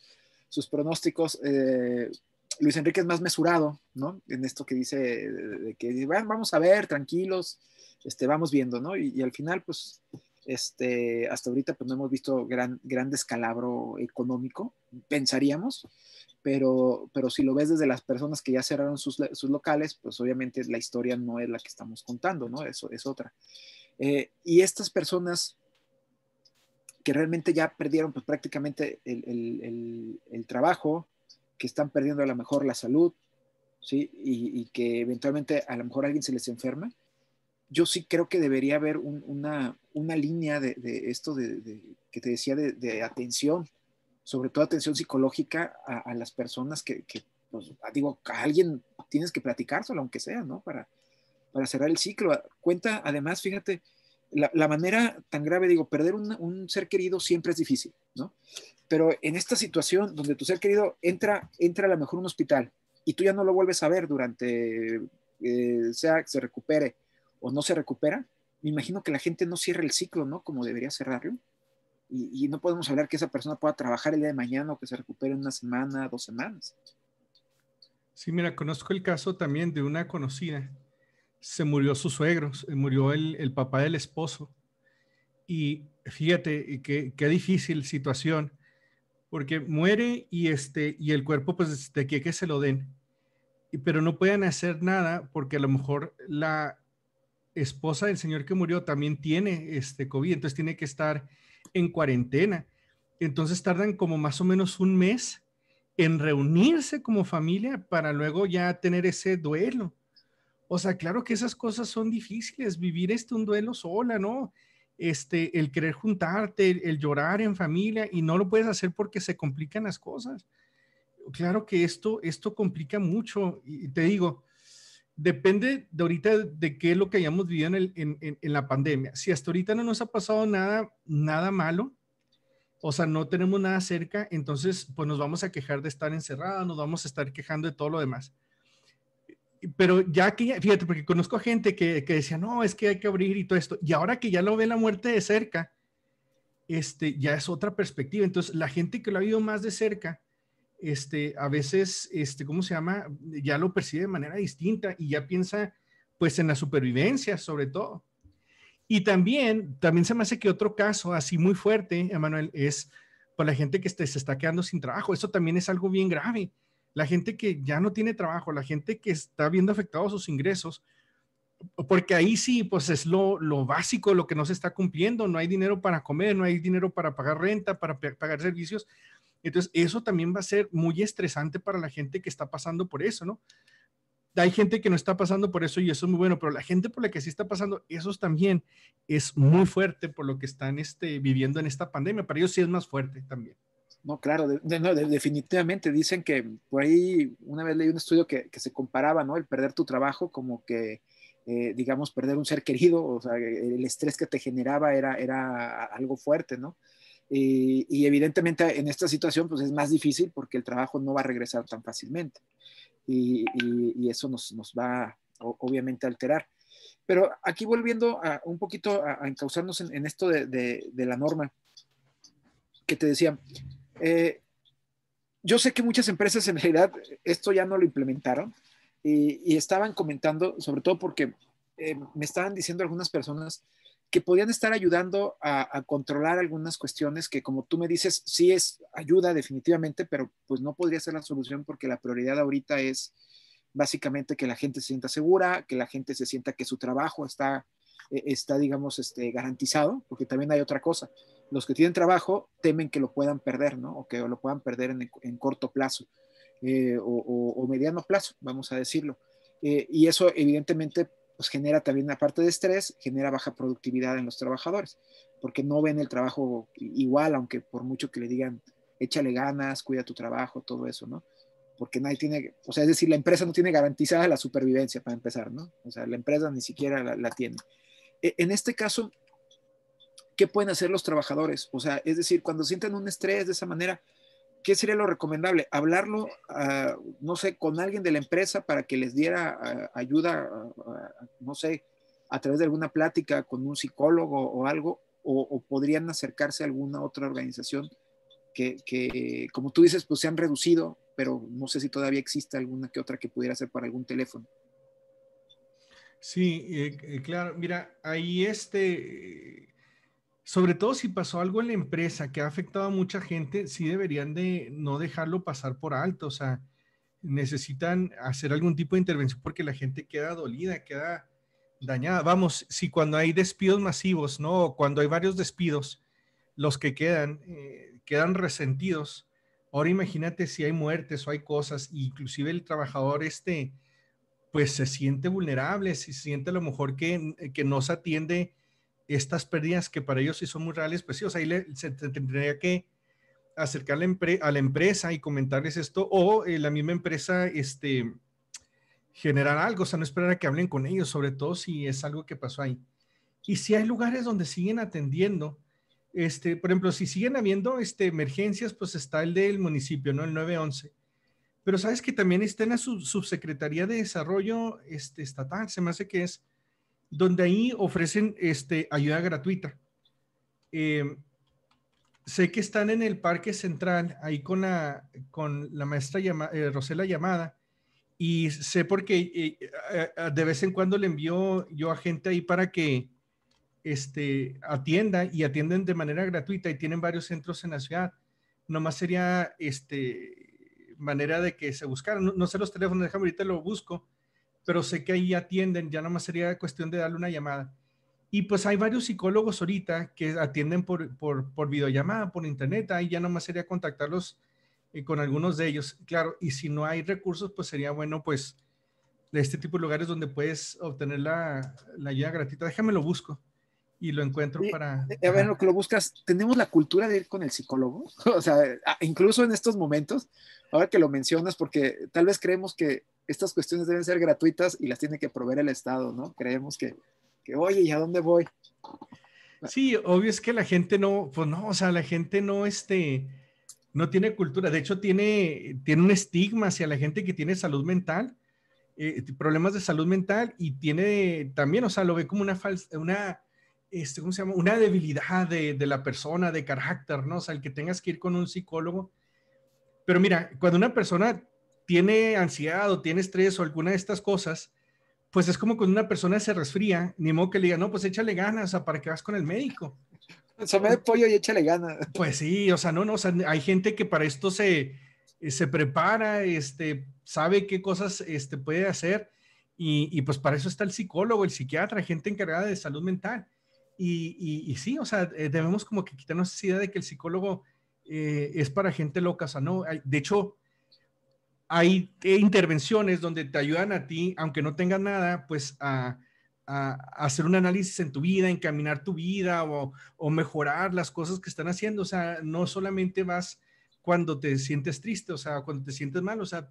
pronósticos. Eh, Luis Enrique es más mesurado, ¿no? En esto que dice, que vamos a ver, tranquilos, este, vamos viendo, ¿no? Y, al final, pues, este, hasta ahorita, pues no hemos visto gran, gran descalabro económico, pensaríamos, pero, pero si lo ves desde las personas que ya cerraron sus, locales, pues obviamente la historia no es la que estamos contando, ¿no? Eso es otra. Eh, y estas personas que realmente ya perdieron pues, prácticamente el, trabajo, que están perdiendo a lo mejor la salud, ¿sí? Y, que eventualmente a lo mejor alguien se les enferma, yo sí creo que debería haber una, una, línea de, esto de, que te decía de atención sobre todo atención psicológica a, las personas que, pues, digo, a alguien tienes que platicárselo, aunque sea, ¿no? Para, para cerrar el ciclo. Cuenta, además, fíjate, la, manera tan grave, digo, perder un, ser querido siempre es difícil, ¿no? Pero en esta situación donde tu ser querido entra, entra a lo mejor un hospital y tú ya no lo vuelves a ver durante, eh, sea que se recupere o no se recupera, me imagino que la gente no cierra el ciclo, ¿no? Como debería cerrarlo y, no podemos hablar que esa persona pueda trabajar el día de mañana o que se recupere en una semana, dos semanas. Sí, mira, conozco el caso también de una conocida. Se murió su suegro, murió el, el papá del esposo. Y fíjate, qué, qué difícil situación, porque muere y, este, y el cuerpo, pues, de aquí que se lo den. Pero no pueden hacer nada porque a lo mejor la esposa del señor que murió también tiene este COVID, entonces tiene que estar en cuarentena. Entonces tardan como más o menos un mes en reunirse como familia para luego ya tener ese duelo. O sea, claro que esas cosas son difíciles, vivir este un duelo sola, ¿no? Este, el querer juntarte, el, llorar en familia y no lo puedes hacer porque se complican las cosas. Claro que esto, esto complica mucho y te digo, depende de ahorita de qué es lo que hayamos vivido en, la pandemia. Si hasta ahorita no nos ha pasado nada, nada malo, o sea, no tenemos nada cerca, entonces pues nos vamos a quejar de estar encerrados, nos vamos a estar quejando de todo lo demás. Pero ya que, fíjate, porque conozco gente que, que decía, no, es que hay que abrir y todo esto, y ahora que ya lo ve la muerte de cerca, este, ya es otra perspectiva. Entonces, la gente que lo ha vivido más de cerca, este, a veces, este, ¿cómo se llama? Ya lo percibe de manera distinta y ya piensa, pues, en la supervivencia, sobre todo. Y también, también se me hace que otro caso así muy fuerte, Emanuel, es por la gente que este, se está quedando sin trabajo. Eso también es algo bien grave. La gente que ya no tiene trabajo, la gente que está viendo afectados sus ingresos, porque ahí sí, pues es lo, lo, básico, lo que no se está cumpliendo. No hay dinero para comer, no hay dinero para pagar renta, para pagar servicios. Entonces, eso también va a ser muy estresante para la gente que está pasando por eso, ¿no? Hay gente que no está pasando por eso y eso es muy bueno, pero la gente por la que sí está pasando, eso también es muy fuerte por lo que están este, viviendo en esta pandemia. Para ellos sí es más fuerte también. No, claro, definitivamente dicen que por ahí una vez leí un estudio que, se comparaba, ¿no? El perder tu trabajo como que, eh, digamos, perder un ser querido, o sea, el estrés que te generaba era, era algo fuerte, ¿no? Y, evidentemente en esta situación pues es más difícil porque el trabajo no va a regresar tan fácilmente y, eso nos, nos va obviamente a alterar. Pero aquí volviendo a, un poquito a, a encauzarnos en, esto de, de, la norma que te decía, eh, yo sé que muchas empresas en realidad esto ya no lo implementaron y, estaban comentando, sobre todo porque eh, me estaban diciendo algunas personas que podían estar ayudando a, controlar algunas cuestiones que, como tú me dices, sí es ayuda definitivamente, pero pues no podría ser la solución porque la prioridad ahorita es básicamente que la gente se sienta segura, que la gente se sienta que su trabajo está, eh, está digamos, este, garantizado, porque también hay otra cosa. Los que tienen trabajo temen que lo puedan perder, ¿no? O que lo puedan perder en, corto plazo eh, o, o, mediano plazo, vamos a decirlo. Eh, y eso evidentemente pues genera también, aparte de estrés, genera baja productividad en los trabajadores, porque no ven el trabajo igual, aunque por mucho que le digan, échale ganas, cuida tu trabajo, todo eso, ¿no? Porque nadie tiene, o sea, es decir, la empresa no tiene garantizada la supervivencia para empezar, ¿no? O sea, la empresa ni siquiera la, la tiene. E-, en este caso, ¿qué pueden hacer los trabajadores? O sea, es decir, cuando sienten un estrés de esa manera, ¿qué sería lo recomendable? Hablarlo, ah, no sé, con alguien de la empresa para que les diera ah, ayuda, ah, no sé, a través de alguna plática con un psicólogo o algo, o, podrían acercarse a alguna otra organización que, como tú dices, pues se han reducido, pero no sé si todavía existe alguna que otra que pudiera ser para algún teléfono. Sí, eh, eh, claro, mira, ahí este sobre todo si pasó algo en la empresa que ha afectado a mucha gente, sí deberían de no dejarlo pasar por alto, o sea, necesitan hacer algún tipo de intervención porque la gente queda dolida, queda dañada. Vamos, si cuando hay despidos masivos, ¿no? cuando hay varios despidos, los que quedan, eh, quedan resentidos. Ahora imagínate si hay muertes o hay cosas, inclusive el trabajador este, pues se siente vulnerable, se siente a lo mejor que, que no se atiende estas pérdidas que para ellos sí son muy reales, pues sí, o sea, ahí se tendría que acercar a la empresa y comentarles esto, o eh, la misma empresa este, generar algo, o sea, no esperar a que hablen con ellos, sobre todo si es algo que pasó ahí. Y si hay lugares donde siguen atendiendo, este, por ejemplo, si siguen habiendo este, emergencias, pues está el del municipio, ¿no? El 911. Pero sabes que también está en la subsecretaría de Desarrollo este, Estatal, se me hace que es, donde ahí ofrecen este, ayuda gratuita. Eh, sé que están en el Parque Central, ahí con la, con la maestra eh, Rosela Llamada, y sé porque eh, de vez en cuando le envío yo a gente ahí para que este, atienda y atienden de manera gratuita y tienen varios centros en la ciudad. Nomás sería este, manera de que se buscaran, no, no sé los teléfonos, déjame ahorita lo busco pero sé que ahí atienden, ya nomás sería cuestión de darle una llamada. Y pues hay varios psicólogos ahorita que atienden por, por, por videollamada, por internet, ahí ya nomás sería contactarlos eh, con algunos de ellos. Claro, y si no hay recursos, pues sería bueno, pues, de este tipo de lugares donde puedes obtener la, la ayuda gratuita. Déjame lo busco y lo encuentro para... Eh, a ver, lo que lo buscas, tenemos la cultura de ir con el psicólogo, o sea, ah, incluso en estos momentos, ahora que lo mencionas, porque tal vez creemos que estas cuestiones deben ser gratuitas y las tiene que proveer el Estado, ¿no? Creemos que, que oye, ¿y a dónde voy? Sí, obvio es que la gente no, pues no, o sea, la gente no, este, no tiene cultura. De hecho, tiene, tiene un estigma hacia la gente que tiene salud mental, eh, problemas de salud mental y tiene también, o sea, lo ve como una falsa, una, este, ¿cómo se llama? Una debilidad de, de, la persona, de carácter, ¿no? O sea, el que tengas que ir con un psicólogo. Pero mira, cuando una persona tiene ansiedad o tiene estrés o alguna de estas cosas, pues es como cuando una persona se resfría, ni modo que le diga, no, pues échale ganas, ¿para que vas con el médico? me de pollo y échale ganas. Pues sí, o sea, no, no, o sea, hay gente que para esto se, eh, se prepara, este, sabe qué cosas este, puede hacer y, y, pues para eso está el psicólogo, el psiquiatra, gente encargada de salud mental. Y, y, sí, o sea, eh, debemos como que quitarnos esa idea de que el psicólogo eh, es para gente loca, o sea, no, de hecho, hay eh, intervenciones donde te ayudan a ti, aunque no tenga nada, pues a, hacer un análisis en tu vida, encaminar tu vida o, mejorar las cosas que están haciendo. O sea, no solamente vas cuando te sientes triste, o sea, cuando te sientes mal, o sea,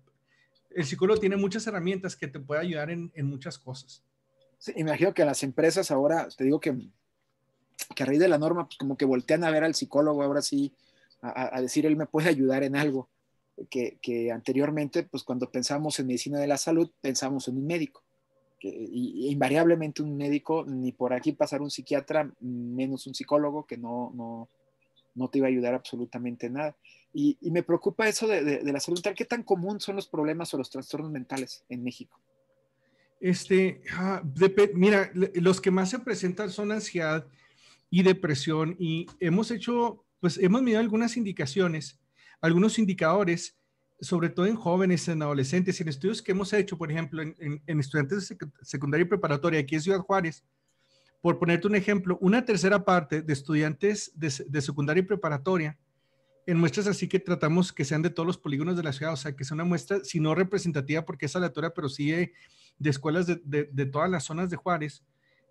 el psicólogo tiene muchas herramientas que te puede ayudar en, muchas cosas. imagino que las empresas ahora, te digo que, que a raíz de la norma, pues como que voltean a ver al psicólogo ahora sí, a decir, él me puede ayudar en algo que, anteriormente, pues cuando pensamos en medicina de la salud, pensamos en un médico. y, invariablemente un médico, ni por aquí pasar un psiquiatra, menos un psicólogo, que no, no, no te iba a ayudar absolutamente nada. Y, me preocupa eso de, de, la salud mental. ¿Qué tan común son los problemas o los trastornos mentales en México? Este, ah, mira, los que más se presentan son ansiedad y depresión y hemos hecho, pues hemos mirado algunas indicaciones algunos indicadores, sobre todo en jóvenes, en adolescentes, en estudios que hemos hecho, por ejemplo, en, estudiantes de secundaria y preparatoria aquí en Ciudad Juárez, por ponerte un ejemplo, una tercera parte de estudiantes de, secundaria y preparatoria, en muestras así que tratamos que sean de todos los polígonos de la ciudad, o sea, que sea una muestra, si no representativa porque es aleatoria, pero sí de, escuelas de, todas las zonas de Juárez,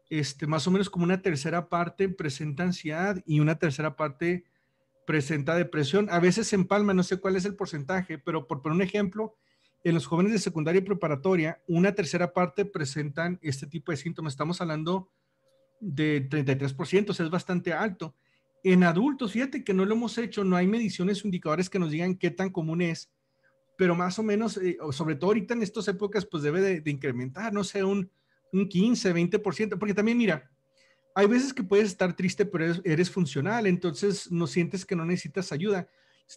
este, más o menos como una tercera parte presenta ansiedad y una tercera parte presenta depresión. A veces en empalma, no sé cuál es el porcentaje, pero por poner un ejemplo, en los jóvenes de secundaria y preparatoria, una tercera parte presentan este tipo de síntomas. Estamos hablando de 33%, o sea, es bastante alto. En adultos, fíjate que no lo hemos hecho, no hay mediciones o indicadores que nos digan qué tan común es, pero más o menos, eh, sobre todo ahorita en estas épocas, pues debe de, incrementar, no sé, un, un 15, 20%, porque también mira, hay veces que puedes estar triste, pero eres, funcional, entonces no sientes que no necesitas ayuda.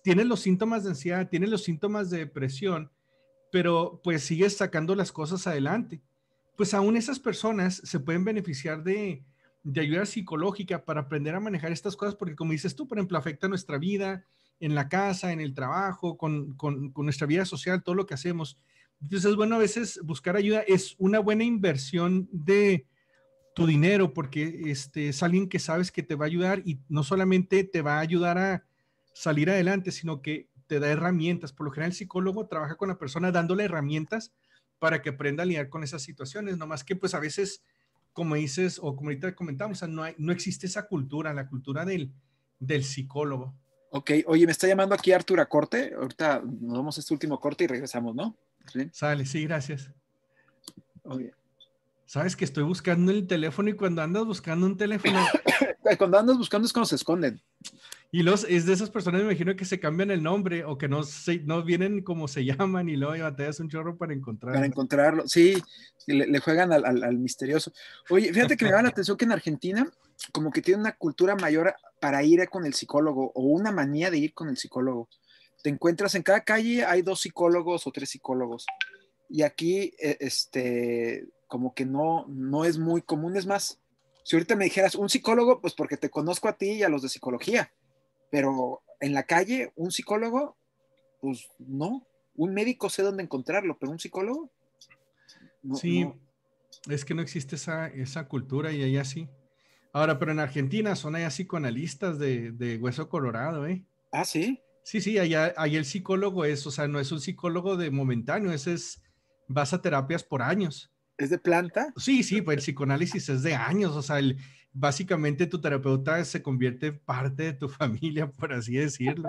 Tienes los síntomas de ansiedad, tienes los síntomas de depresión, pero pues sigues sacando las cosas adelante. Pues aún esas personas se pueden beneficiar de, de ayuda psicológica para aprender a manejar estas cosas, porque como dices tú, por ejemplo, afecta nuestra vida en la casa, en el trabajo, con, con nuestra vida social, todo lo que hacemos. Entonces, bueno, a veces buscar ayuda es una buena inversión de, tu dinero porque este, es alguien que sabes que te va a ayudar y no solamente te va a ayudar a salir adelante, sino que te da herramientas. Por lo general el psicólogo trabaja con la persona dándole herramientas para que aprenda a lidiar con esas situaciones, no más que pues a veces, como dices o como ahorita comentamos, no, hay, no existe esa cultura, la cultura del, del psicólogo. Ok, oye, me está llamando aquí Artura Corte. Ahorita nos vamos a este último corte y regresamos, ¿no? ¿Sí? Sale, sí, gracias. Oye sabes que estoy buscando el teléfono y cuando andas buscando un teléfono. cuando andas buscando es cuando se esconden. Y los, es de esas personas, me imagino que se cambian el nombre o que no, no vienen como se llaman y luego te das un chorro para encontrarlo. Para encontrarlo, sí, le, juegan al, misterioso. Oye, fíjate que me llama la atención que en Argentina como que tiene una cultura mayor para ir con el psicólogo o una manía de ir con el psicólogo. Te encuentras en cada calle, hay dos psicólogos o tres psicólogos. Y aquí, e, este, como que no, no es muy común. Es más, si ahorita me dijeras un psicólogo, pues porque te conozco a ti y a los de psicología, pero en la calle, un psicólogo, pues no. Un médico sé dónde encontrarlo, pero un psicólogo. sí, es que no existe esa, esa cultura y allá sí. Ahora, pero en Argentina son allá psicoanalistas de, de hueso colorado, ¿eh? Ah, sí. Sí, sí, allá, allá, el psicólogo es, o sea, no es un psicólogo de momentáneo, ese es, vas a terapias por años. ¿Es de planta? Sí, sí, pues el psicoanálisis es de años, o sea, el, básicamente tu terapeuta se convierte parte de tu familia, por así decirlo.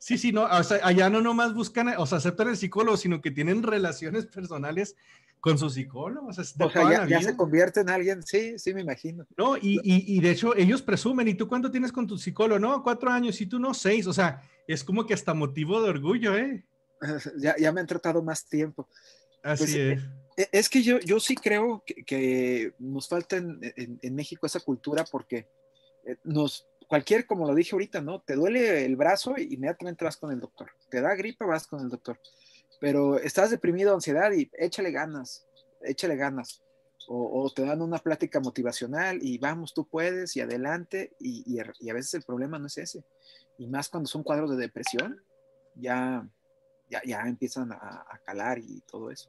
Sí, sí, no, o sea, allá no nomás buscan, o sea, aceptan el psicólogo, sino que tienen relaciones personales con su psicólogo. O sea, ya, se convierte en alguien, sí, sí, me imagino. No, y, de hecho, ellos presumen, ¿y tú cuánto tienes con tu psicólogo? No, cuatro años, y tú no, seis. O sea, es como que hasta motivo de orgullo, ¿eh? Ya, me han tratado más tiempo. Así pues, eh, es. E, es que yo, yo sí creo que, nos falta en, México esa cultura porque eh, nos, cualquier, como lo dije ahorita, ¿no? Te duele el brazo y inmediatamente vas con el doctor. Te da gripa, vas con el doctor. Pero estás deprimido, ansiedad y échale ganas, échale ganas. O, te dan una plática motivacional y vamos, tú puedes y adelante. Y, a veces el problema no es ese. Y más cuando son cuadros de depresión, ya, ya, empiezan a calar y todo eso.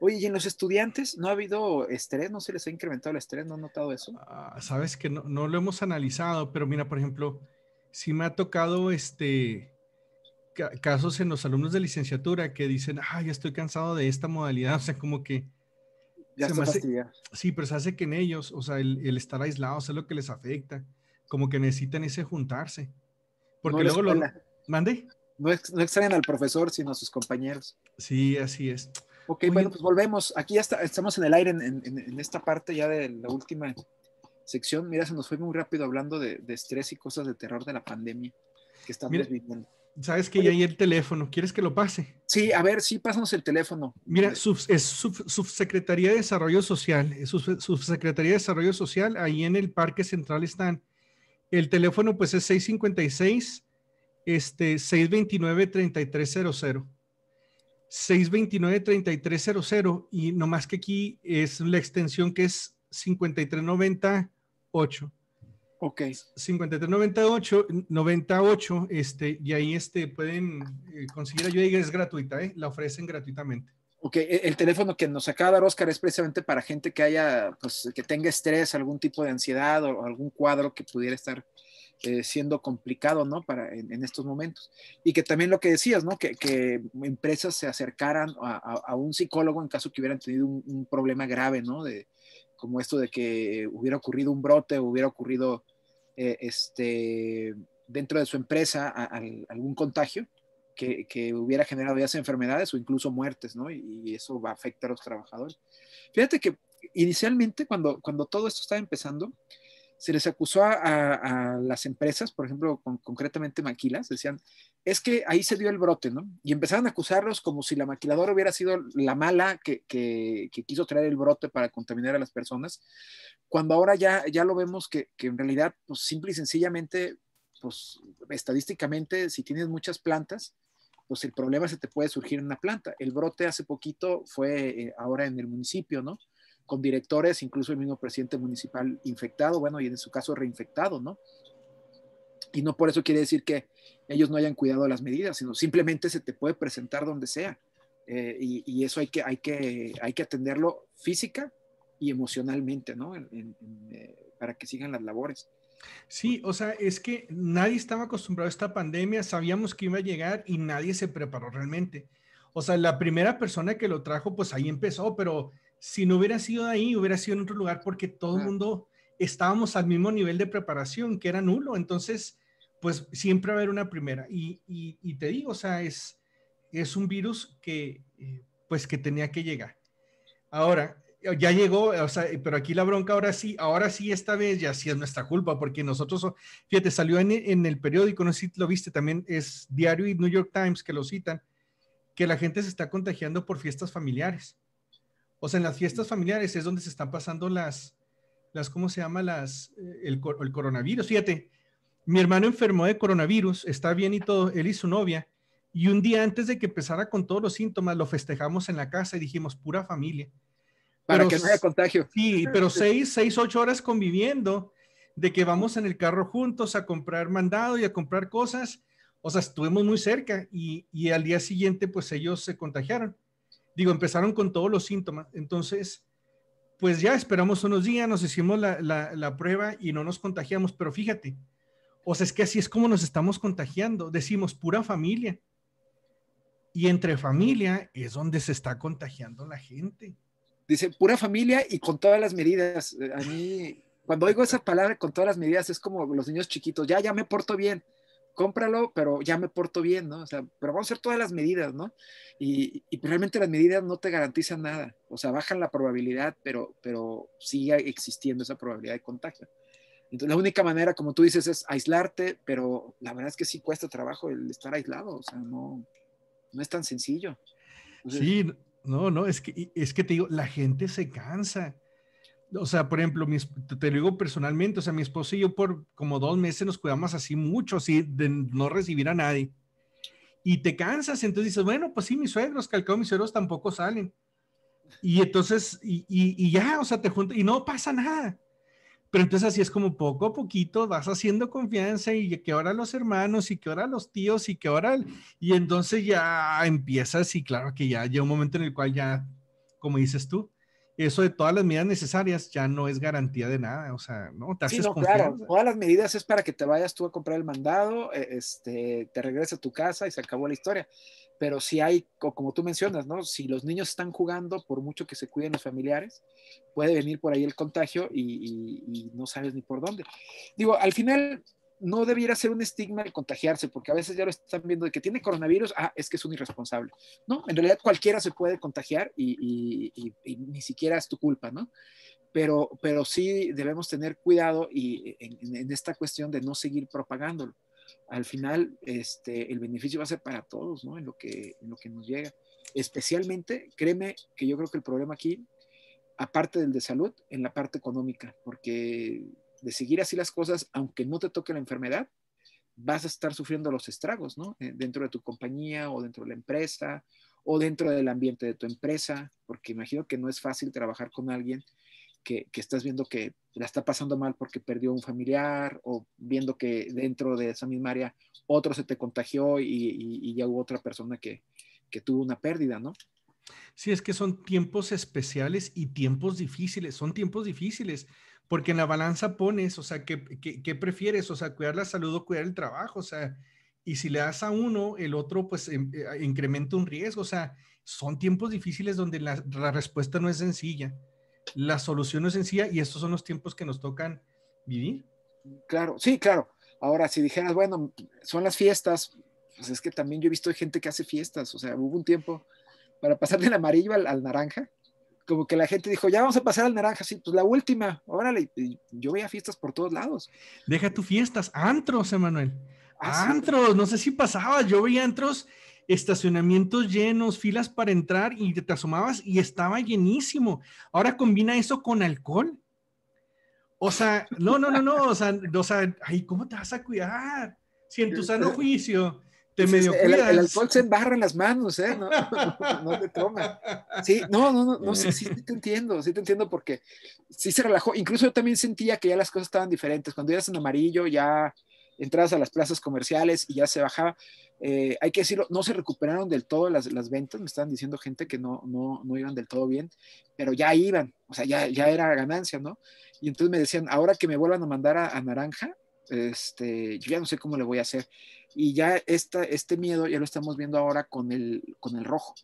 Oye, ¿y en los estudiantes no ha habido estrés? ¿No se les ha incrementado el estrés? ¿No han notado eso? Ah, sabes que no, lo hemos analizado, pero mira, por ejemplo, sí me ha tocado este casos en los alumnos de licenciatura que dicen, ah, ya estoy cansado de esta modalidad, o sea, como que... Ya se sí, pero se hace que en ellos, o sea, el, estar aislados es lo que les afecta, como que necesitan ese juntarse. Porque luego lo... ¿Mande? No, no al profesor, sino a sus compañeros. Sí, así es. Ok, bueno, pues volvemos. Aquí ya estamos en el aire en, esta parte ya de la última sección. Mira, se nos fue muy rápido hablando de, estrés y cosas de terror de la pandemia que estamos viviendo. Sabes que ya hay el teléfono. ¿Quieres que lo pase? Sí, a ver, sí, pásanos el teléfono. Mira, eh, es Subsecretaría de Desarrollo Social. Es subsecretaría de Desarrollo Social, ahí en el Parque Central están. El teléfono pues es 656 este 629 3300. 629-3300 y nomás que aquí es la extensión que es 5398. Ok. 5398, 98, este, y ahí este, pueden eh, conseguir ayuda y es gratuita, ¿eh? la ofrecen gratuitamente. Ok, e, el teléfono que nos acaba de dar Oscar es precisamente para gente que haya, pues, que tenga estrés, algún tipo de ansiedad o algún cuadro que pudiera estar eh, siendo complicado, ¿no? Para, en, estos momentos. Y que también lo que decías, ¿no? Que, empresas se acercaran a, un psicólogo en caso que hubieran tenido un, problema grave, ¿no? De, como esto de que hubiera ocurrido un brote, o hubiera ocurrido eh, este, dentro de su empresa algún contagio que, hubiera generado ya enfermedades o incluso muertes, ¿no? Y, eso va a afectar a los trabajadores. Fíjate que inicialmente cuando, cuando todo esto estaba empezando, se les acusó a, las empresas, por ejemplo, concretamente maquilas, decían, es que ahí se dio el brote, ¿no? Y empezaron a acusarlos como si la maquiladora hubiera sido la mala que, quiso traer el brote para contaminar a las personas, cuando ahora ya, ya lo vemos que, en realidad, pues simple y sencillamente, pues estadísticamente, si tienes muchas plantas, pues el problema se te puede surgir en una planta. El brote hace poquito fue eh, ahora en el municipio, ¿no? con directores, incluso el mismo presidente municipal infectado, bueno, y en su caso reinfectado, ¿no? Y no por eso quiere decir que ellos no hayan cuidado las medidas, sino simplemente se te puede presentar donde sea. Eh, y, eso hay que, hay, que, hay que atenderlo física y emocionalmente, ¿no? Eh, para que sigan las labores. Sí, o sea, es que nadie estaba acostumbrado a esta pandemia, sabíamos que iba a llegar y nadie se preparó realmente. O sea, la primera persona que lo trajo, pues ahí empezó, pero si no hubiera sido ahí, hubiera sido en otro lugar porque todo el mundo estábamos al mismo nivel de preparación, que era nulo. Entonces, pues siempre va a haber una primera. Y, te digo, o sea, es, es un virus que, eh, pues, que tenía que llegar. Ahora, ya llegó, o sea, pero aquí la bronca ahora sí, ahora sí esta vez ya sí es nuestra culpa, porque nosotros, fíjate, salió en, en el periódico, no sé si lo viste, también es Diario y New York Times que lo citan, que la gente se está contagiando por fiestas familiares. O sea, en las fiestas familiares es donde se están pasando las, las ¿cómo se llama? Las, eh, el, el coronavirus. Fíjate, mi hermano enfermó de coronavirus, está bien y todo, él y su novia. Y un día antes de que empezara con todos los síntomas, lo festejamos en la casa y dijimos, pura familia. Para que no haya contagio. Sí, pero seis, seis, ocho horas conviviendo, de que vamos en el carro juntos a comprar mandado y a comprar cosas. O sea, estuvimos muy cerca y al día siguiente, pues ellos se contagiaron digo, empezaron con todos los síntomas. Entonces, pues ya esperamos unos días, nos hicimos la, prueba y no nos contagiamos, pero fíjate, o sea, es que así es como nos estamos contagiando. Decimos pura familia. Y entre familia es donde se está contagiando la gente. Dice, pura familia y con todas las medidas. A mí, cuando oigo esa palabra con todas las medidas, es como los niños chiquitos, ya, ya me porto bien cómpralo, pero ya me porto bien, ¿no? O sea, pero vamos a hacer todas las medidas, ¿no? Y, y realmente las medidas no te garantizan nada, o sea, bajan la probabilidad, pero, pero sigue existiendo esa probabilidad de contagio. Entonces, la única manera, como tú dices, es aislarte, pero la verdad es que sí cuesta trabajo el estar aislado, o sea, no, no es tan sencillo. sí, no, no, es que, es que te digo, la gente se cansa o sea, por ejemplo, te te digo personalmente, o sea, mi esposo y yo por como dos meses nos cuidamos así mucho, así de no recibir a nadie. Y te cansas, entonces dices, bueno, pues sí, mis suegros, calcado, mis suegros tampoco salen. Y entonces, y, ya, o sea, te juntas y no pasa nada. Pero entonces así es como poco a poquito vas haciendo confianza y que ahora los hermanos y que ahora los tíos y que ahora... Y entonces ya empiezas y claro que ya llega un momento en el cual ya, como dices tú, eso de todas las medidas necesarias ya no es garantía de nada, o sea, ¿no? Te sí, todas las medidas es para que te vayas tú a comprar el mandado, e, este, te regreses a tu casa y se acabó la historia. Pero si hay, como tú mencionas, ¿no? Si los niños están jugando, por mucho que se cuiden los familiares, puede venir por ahí el contagio y no sabes ni por dónde. Digo, al final, no debiera ser un estigma el contagiarse, porque a veces ya lo están viendo de que tiene coronavirus, ah, es que es un irresponsable. No, en realidad cualquiera se puede contagiar y, ni siquiera es tu culpa, ¿no? Pero, pero sí debemos tener cuidado y en, esta cuestión de no seguir propagándolo. Al final, este, el beneficio va a ser para todos, ¿no? En lo que, en lo que nos llega. Especialmente, créeme que yo creo que el problema aquí, aparte del de salud, en la parte económica, porque de seguir así las cosas, aunque no te toque la enfermedad, vas a estar sufriendo los estragos, ¿no? Eh, dentro de tu compañía o dentro de la empresa o dentro del ambiente de tu empresa, porque imagino que no es fácil trabajar con alguien que, estás viendo que la está pasando mal porque perdió un familiar o viendo que dentro de esa misma área otro se te contagió y, ya hubo otra persona que, que tuvo una pérdida, ¿no? Sí, es que son tiempos especiales y tiempos difíciles, son tiempos difíciles porque en la balanza pones, o sea, ¿qué, prefieres? O sea, cuidar la salud o cuidar el trabajo, o sea, y si le das a uno, el otro pues em, eh, incrementa un riesgo, o sea, son tiempos difíciles donde la, respuesta no es sencilla, la solución no es sencilla y estos son los tiempos que nos tocan vivir. Claro, sí, claro. Ahora, si dijeras, bueno, son las fiestas, pues es que también yo he visto gente que hace fiestas, o sea, hubo un tiempo para pasar del amarillo al naranja, como que la gente dijo, ya vamos a pasar al naranja, sí, pues la última, órale, yo veía fiestas por todos lados. Deja tus fiestas, antros, Emanuel. Ah, antros, no sé si pasaba, yo veía antros, estacionamientos llenos, filas para entrar y te asomabas y estaba llenísimo. Ahora combina eso con alcohol. O sea, no, no, no, no, o sea, o sea ay, ¿cómo te vas a cuidar? Si en tu sano juicio el, alcohol se embarra en las manos, ¿eh? No, te toma. Sí, no, no, no, sé, sí, te entiendo, sí te entiendo porque sí se relajó. Incluso yo también sentía que ya las cosas estaban diferentes. Cuando ibas en amarillo, ya entradas a las plazas comerciales y ya se bajaba. Eh, hay que decirlo, no se recuperaron del todo las, ventas, me estaban diciendo gente que no, no, iban del todo bien, pero ya iban, o sea, ya, ya era ganancia, ¿no? Y entonces me decían, ahora que me vuelvan a mandar a, Naranja, este, yo ya no sé cómo le voy a hacer. Y ya esta, este miedo ya lo estamos viendo ahora con el, con el rojo,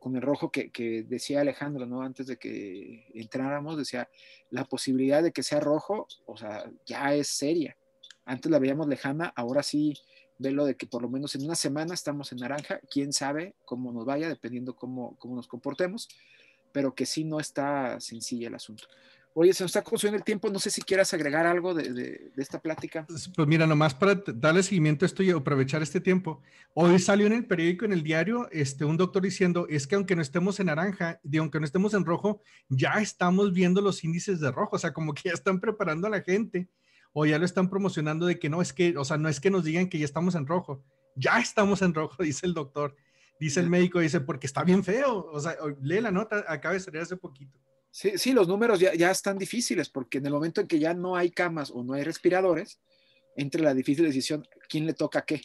con el rojo que, decía Alejandro, ¿no? Antes de que entráramos, decía, la posibilidad de que sea rojo, o sea, ya es seria. Antes la veíamos lejana, ahora sí ve lo de que por lo menos en una semana estamos en naranja, quién sabe cómo nos vaya, dependiendo cómo, cómo nos comportemos, pero que sí no está sencilla el asunto. Oye, se nos está consumiendo el tiempo, no sé si quieras agregar algo de, esta plática. Pues, pues mira, nomás para darle seguimiento a esto y aprovechar este tiempo. Hoy salió en el periódico, en el diario, este, un doctor diciendo, es que aunque no estemos en naranja, y aunque no estemos en rojo, ya estamos viendo los índices de rojo, o sea, como que ya están preparando a la gente, o ya lo están promocionando de que no, es que, o sea, no es que nos digan que ya estamos en rojo, ya estamos en rojo, dice el doctor. Dice el médico, dice, porque está bien feo. O sea, lee la nota, acaba de salir hace poquito. Sí, los números ya, están difíciles porque en el momento en que ya no hay camas o no hay respiradores, entre la difícil decisión, ¿quién le toca qué?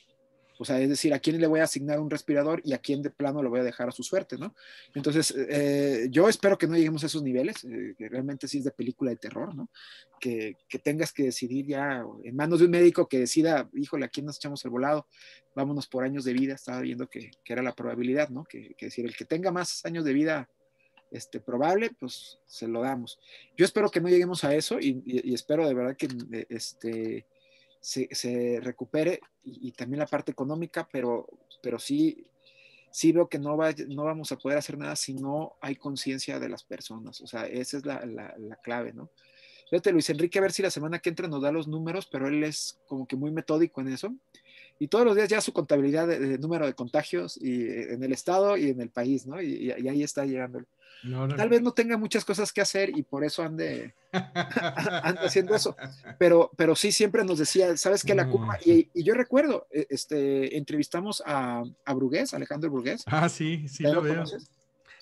O sea, es decir, a quién le voy a asignar un respirador y a quién de plano lo voy a dejar a su suerte, ¿no? Entonces, eh, yo espero que no lleguemos a esos niveles, eh, que realmente sí es de película de terror, ¿no? Que, tengas que decidir ya en manos de un médico que decida, híjole, ¿a quién nos echamos el volado? Vámonos por años de vida, estaba viendo que, era la probabilidad, ¿no? Que, que decir, el que tenga más años de vida este, probable, pues se lo damos. Yo espero que no lleguemos a eso y, espero de verdad que eh, este, se, recupere y, también la parte económica, pero, pero sí, sí veo que no, va, no vamos a poder hacer nada si no hay conciencia de las personas. O sea, esa es la, la, la clave, ¿no? Fíjate, Luis Enrique, a ver si la semana que entra nos da los números, pero él es como que muy metódico en eso y todos los días ya su contabilidad de, número de contagios y, eh, en el estado y en el país, ¿no? Y, ahí está llegando. Tal vez no tenga muchas cosas que hacer y por eso ande, haciendo eso. Pero, pero sí, siempre nos decía, ¿sabes qué? La curva y, yo recuerdo, e, este, entrevistamos a, a Brugués, Alejandro Brugués. Ah, sí, sí lo, veo.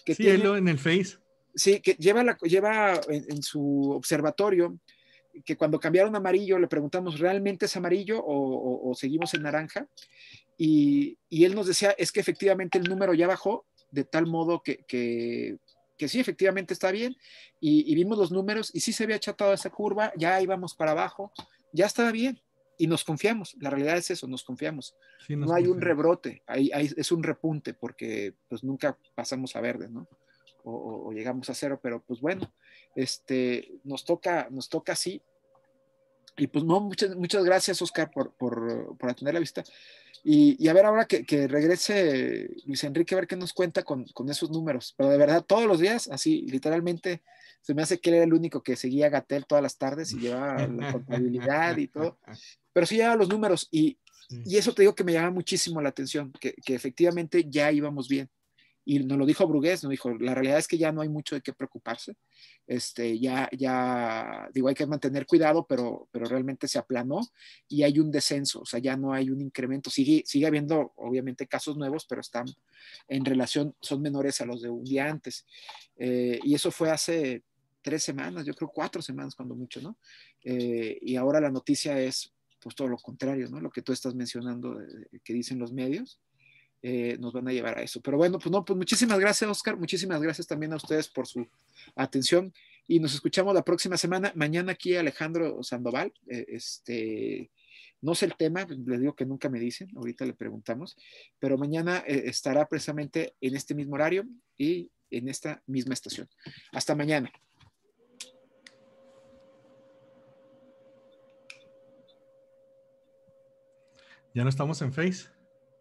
Que sí, tiene, en el Face. Sí, que lleva, la, lleva en su observatorio que cuando cambiaron a amarillo le preguntamos, ¿realmente es amarillo o, seguimos en naranja? Y, y, él nos decía, es que efectivamente el número ya bajó, de tal modo que, que, sí, efectivamente está bien. Y, vimos los números y sí se había achatado esa curva, ya íbamos para abajo, ya estaba bien. Y nos confiamos, la realidad es eso, nos confiamos. no hay un rebrote, ahí es un repunte porque pues nunca pasamos a verde, ¿no? o llegamos a cero, pero pues bueno, este, nos toca, nos toca así. Y pues no, muchas, muchas gracias, Oscar, por, por, por atender la vista. Y, y, a ver ahora que, que, regrese Luis Enrique, a ver qué nos cuenta con, con, esos números. Pero de verdad, todos los días, así literalmente, se me hace que él era el único que seguía Gatel todas las tardes y llevaba la contabilidad y todo. Pero sí llevaba los números y, y eso te digo que me llama muchísimo la atención, que, que efectivamente ya íbamos bien y nos lo dijo Brugués, nos dijo, la realidad es que ya no hay mucho de qué preocuparse, este, ya, ya, digo, hay que mantener cuidado, pero, pero realmente se aplanó y hay un descenso, o sea, ya no hay un incremento, sigue, sigue habiendo obviamente casos nuevos, pero están en relación, son menores a los de un día antes. Eh, y eso fue hace tres semanas, yo creo cuatro semanas cuando mucho, ¿no? Eh, y ahora la noticia es pues todo lo contrario, ¿no? Lo que tú estás mencionando eh, que dicen los medios. Eh, nos van a llevar a eso. Pero bueno, pues no, pues muchísimas gracias, Oscar. Muchísimas gracias también a ustedes por su atención. Y nos escuchamos la próxima semana. Mañana aquí Alejandro Sandoval. Eh, este, no sé el tema, les digo que nunca me dicen, ahorita le preguntamos, pero mañana eh, estará precisamente en este mismo horario y en esta misma estación. Hasta mañana. Ya no estamos en Face.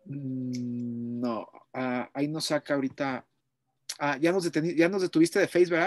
Mm, no, ah, ahí nos saca ahorita. Ah, ya nos, ya nos detuviste de Facebook, ¿verdad?